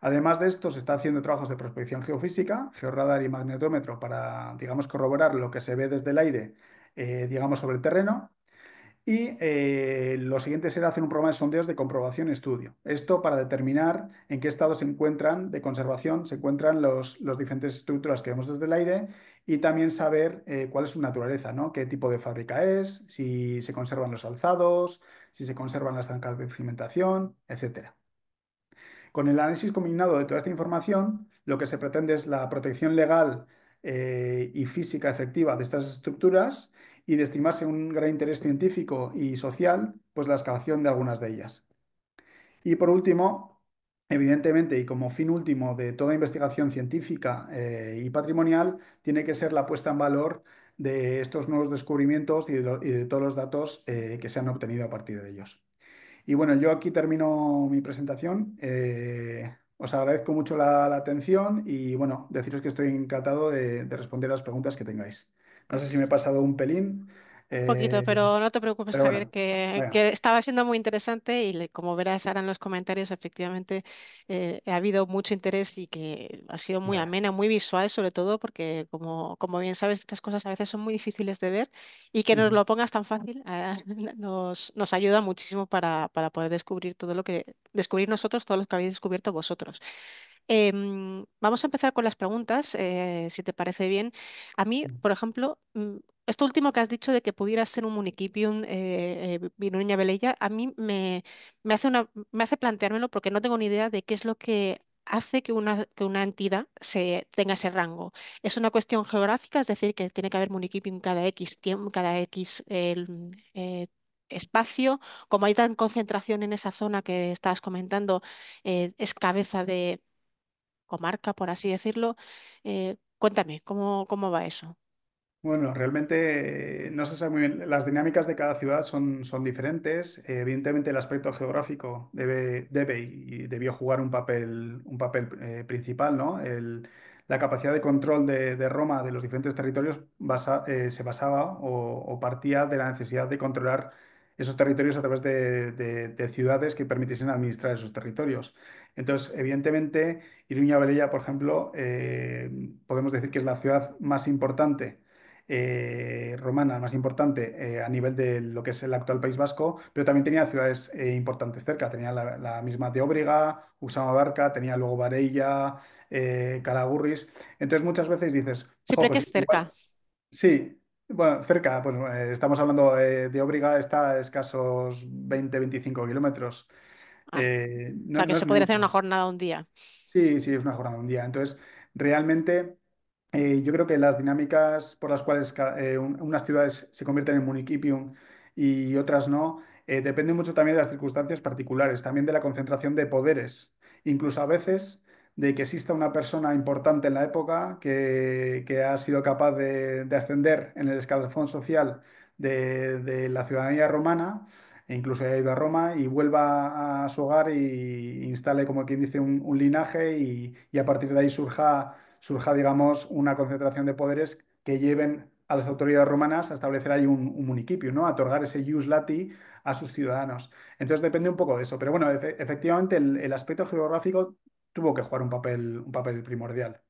Además de esto, se está haciendo trabajos de prospección geofísica, georradar y magnetómetro para, digamos, corroborar lo que se ve desde el aire, eh, digamos, sobre el terreno. Y eh, lo siguiente será hacer un programa de sondeos de comprobación y estudio. Esto para determinar en qué estado se encuentran de conservación, se encuentran las diferentes estructuras que vemos desde el aire y también saber eh, cuál es su naturaleza, ¿no? qué tipo de fábrica es, si se conservan los alzados, si se conservan las zancas de cimentación, etcétera. Con el análisis combinado de toda esta información, lo que se pretende es la protección legal eh, y física efectiva de estas estructuras y de estimarse un gran interés científico y social, pues la excavación de algunas de ellas. Y por último, evidentemente, y como fin último de toda investigación científica eh, y patrimonial, tiene que ser la puesta en valor de estos nuevos descubrimientos y de, todos los datos eh, que se han obtenido a partir de ellos. Y bueno, yo aquí termino mi presentación. Eh, os agradezco mucho la, atención y bueno, deciros que estoy encantado de, de responder a las preguntas que tengáis. No sé si me he pasado un pelín. Un poquito, eh, pero no te preocupes, Javier, que, estaba siendo muy interesante y como verás ahora en los comentarios, efectivamente eh, ha habido mucho interés y que ha sido muy amena, muy visual, sobre todo porque, como, como bien sabes, estas cosas a veces son muy difíciles de ver y que nos lo pongas tan fácil ah, nos, nos, ayuda muchísimo para, para poder descubrir todo lo que, descubrir nosotros todo lo que habéis descubierto vosotros. Em, vamos a empezar con las preguntas, eh, si te parece bien. A mí, por ejemplo, mm, esto último que has dicho de que pudiera ser un municipium eh, eh, a mí me, hace me hace planteármelo porque no tengo ni idea de qué es lo que hace que una, una entidad se tenga ese rango. Es una cuestión geográfica, es decir, que tiene que haber municipium cada X tiempo, cada X eh, espacio. Como hay tan concentración en esa zona que estabas comentando, eh, es cabeza de comarca, por así decirlo. Eh, cuéntame, ¿cómo, ¿cómo va eso? Bueno, realmente eh, no se sabe muy bien. Las dinámicas de cada ciudad son, diferentes. evidentemente el aspecto geográfico debe, y debió jugar un papel, un papel eh, principal, ¿no? la capacidad de control de, Roma de los diferentes territorios eh, se basaba o, partía de la necesidad de controlar esos territorios a través de, ciudades que permitiesen administrar esos territorios. Entonces, evidentemente, Iruña Velella, por ejemplo, podemos decir que es la ciudad más importante eh, romana, más importante eh, a nivel de lo que es el actual País Vasco, pero también tenía ciudades eh, importantes cerca. Tenía la, misma de Óbrega, Barca, tenía luego Varella, calaburris Entonces muchas veces dices... Siempre que es pues, cerca. Sí, bueno, cerca, pues estamos hablando de, Obriga está a escasos 20-25 kilómetros. Ah, o sea, que se podría hacer una jornada un día. Sí, sí, es una jornada un día. Entonces, realmente eh, yo creo que las dinámicas por las cuales eh, unas ciudades se convierten en municipium y otras no, eh, dependen mucho también de las circunstancias particulares, también de la concentración de poderes, incluso a veces de que exista una persona importante en la época que, ha sido capaz de, ascender en el escalafón social de, la ciudadanía romana, e incluso haya ido a Roma y vuelva a su hogar y instale, como quien dice, un, linaje y a partir de ahí surja surja, digamos, una concentración de poderes que lleven a las autoridades romanas a establecer ahí un, municipio, ¿no? A otorgar ese jus lati a sus ciudadanos. Entonces depende un poco de eso. Pero bueno, efectivamente el, aspecto geográfico tuvo que jugar un papel, un papel primordial.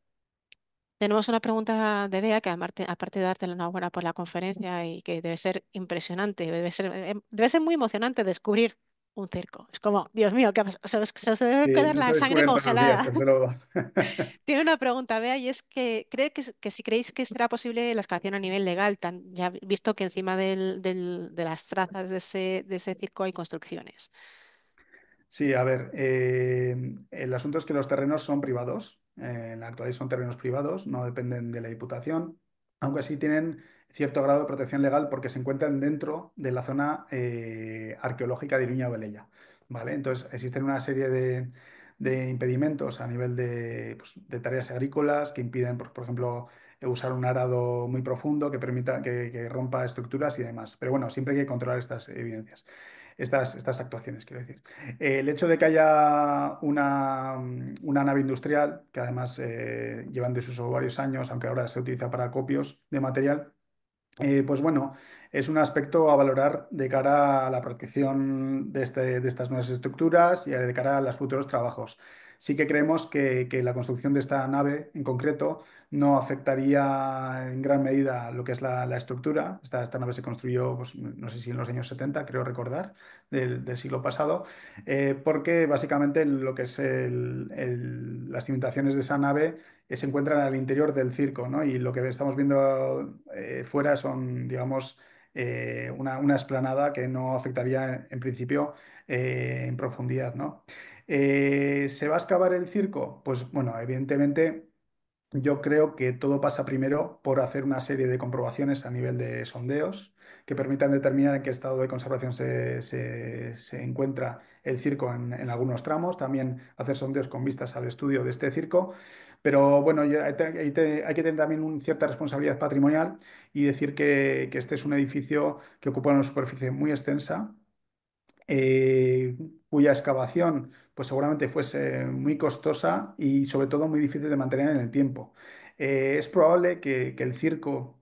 Tenemos una pregunta de Bea, que aparte, aparte de darte la enhorabuena por la conferencia y que debe ser impresionante, debe ser, em, debe ser muy emocionante descubrir un circo. Es como, Dios mío, ¿qué Se, se, debe quedar la sangre congelada. Tiene una pregunta, Bea, y es que cree que, si creéis que será posible la excavación a nivel legal, tan, ya visto que encima de las trazas de ese, de ese circo hay construcciones. Sí, a ver, eh, el asunto es que los terrenos son privados, eh, en la actualidad son terrenos privados, no dependen de la Diputación, aunque sí tienen cierto grado de protección legal porque se encuentran dentro de la zona eh, arqueológica de Iruña Velella. ¿vale? Entonces, existen una serie de, impedimentos a nivel pues, de, tareas agrícolas que impiden, pues, por, ejemplo, usar un arado muy profundo que permita que, rompa estructuras y demás. Pero bueno, siempre hay que controlar estas evidencias, estas, estas actuaciones, quiero decir. Eh, el hecho de que haya una, una nave industrial, que además eh, llevan de uso varios años, aunque ahora se utiliza para copios de material, eh, pues bueno, es un aspecto a valorar de cara a la protección de, este, de estas nuevas estructuras y de cara a los futuros trabajos sí que creemos que, la construcción de esta nave en concreto no afectaría en gran medida lo que es la, estructura. Esta, esta, nave se construyó, pues, no sé si en los años 70, creo recordar, del, siglo pasado, eh, porque básicamente lo que es las cimentaciones de esa nave eh, se encuentran al interior del circo, Y lo que estamos viendo eh, fuera son, digamos, una, una esplanada que no afectaría en, en principio en profundidad, ¿no? Eh, ¿Se va a excavar el circo? Pues bueno, evidentemente yo creo que todo pasa primero por hacer una serie de comprobaciones a nivel de sondeos que permitan determinar en qué estado de conservación se, encuentra el circo en, algunos tramos, también hacer sondeos con vistas al estudio de este circo, pero bueno, hay, hay que tener también una cierta responsabilidad patrimonial y decir que, este es un edificio que ocupa una superficie muy extensa. Eh, cuya excavación pues seguramente fuese muy costosa y sobre todo muy difícil de mantener en el tiempo. Eh, es probable que, el circo,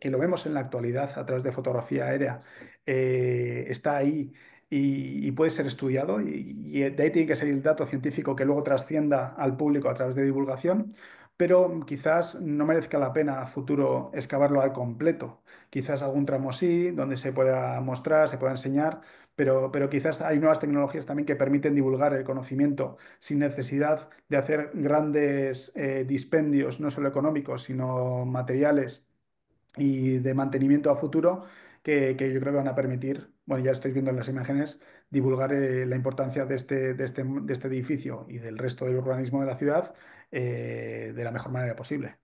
que lo vemos en la actualidad a través de fotografía aérea, eh, está ahí y, puede ser estudiado y, eh, de ahí tiene que salir el dato científico que luego trascienda al público a través de divulgación, pero quizás no merezca la pena a futuro excavarlo al completo. Quizás algún tramo sí, donde se pueda mostrar, se pueda enseñar, pero, pero quizás hay nuevas tecnologías también que permiten divulgar el conocimiento sin necesidad de hacer grandes eh, dispendios, no solo económicos, sino materiales y de mantenimiento a futuro, que, yo creo que van a permitir, bueno, ya estáis viendo en las imágenes, divulgar eh, la importancia este, de este, de este, edificio y del resto del urbanismo de la ciudad eh, de la mejor manera posible.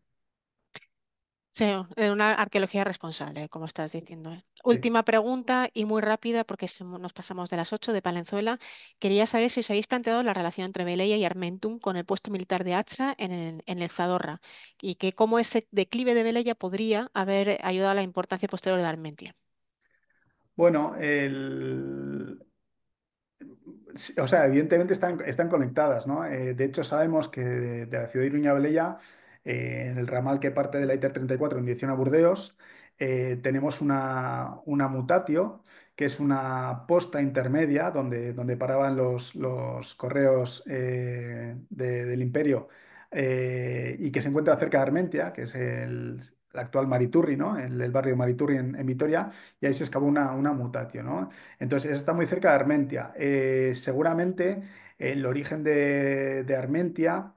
Sí, en una arqueología responsable, como estás diciendo. ¿eh? Última pregunta y muy rápida, porque nos pasamos de las 8 de Palenzuela. Quería saber si os habéis planteado la relación entre Beleya y Armentum con el puesto militar de Hacha en el, en Zadorra y que cómo ese declive de Beleya podría haber ayudado a la importancia posterior de Armentia. Bueno, el, o sea, evidentemente están, están conectadas, ¿no? Eh, de hecho, sabemos que de, la ciudad de Iruña Beleya. Eh, en el ramal que parte de la ITER-34 en dirección a Burdeos, eh, tenemos una, una, mutatio, que es una posta intermedia donde, donde paraban los, correos eh, del imperio y que se encuentra cerca de Armentia, que es el, actual Mariturri, ¿no? el, el barrio Mariturri en, Vitoria, y ahí se excavó una, una mutatio. Entonces, está muy cerca de Armentia. seguramente el origen de, de Armentia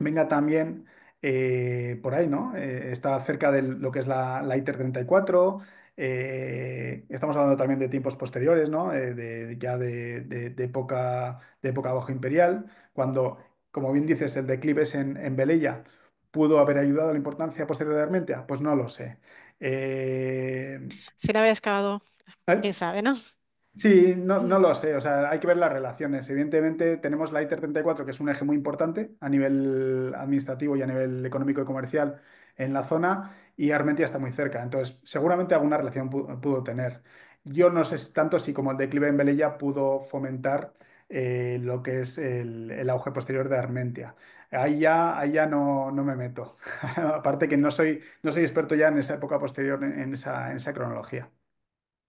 venga también eh, por ahí, ¿no? Eh, está cerca de lo que es la, ITER 34. Eh, estamos hablando también de tiempos posteriores, ¿no? ya de, época, de época bajo imperial, cuando, como bien dices, el declive en, en Belella pudo haber ayudado a la importancia posterior de ah, Pues no lo sé. la haber excavado, quién sabe, ¿no? Sí, no, no, lo sé, o sea, hay que ver las relaciones. Evidentemente tenemos la ITER 34, que es un eje muy importante a nivel administrativo y a nivel económico y comercial en la zona, y Armentia está muy cerca, entonces seguramente alguna relación pudo, tener. Yo no sé tanto si como el declive en Belella pudo fomentar eh, lo que es el, auge posterior de Armentia. Ahí ya, ahí ya no, no, me meto. Aparte que no soy, no soy experto ya en esa época posterior, en esa, en esa cronología.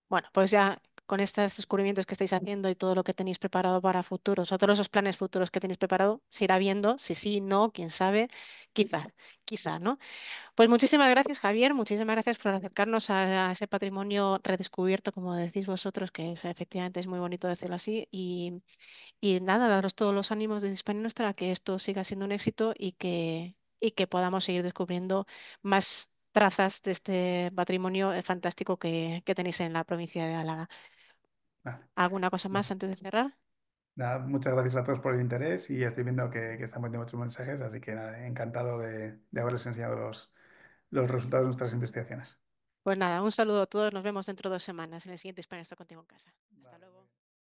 Bueno, pues ya con estos descubrimientos que estáis haciendo y todo lo que tenéis preparado para futuros, o todos esos planes futuros que tenéis preparado, se irá viendo, si sí, no, quién sabe, quizás, quizá, ¿no? Pues muchísimas gracias, Javier, muchísimas gracias por acercarnos a, ese patrimonio redescubierto, como decís vosotros, que efectivamente es muy bonito decirlo así, y, nada, daros todos los ánimos de Hispania Nuestra, que esto siga siendo un éxito y que, y que podamos seguir descubriendo más trazas de este patrimonio eh, fantástico que, tenéis en la provincia de Álaga. ¿Alguna cosa más antes de cerrar? Nada, muchas gracias a todos por el interés y estoy viendo que, que están poniendo muchos mensajes, así que encantado de, de haberles enseñado los, los resultados de nuestras investigaciones. Pues nada, un saludo a todos. Nos vemos dentro de dos semanas en el siguiente España está contigo en casa. Hasta luego.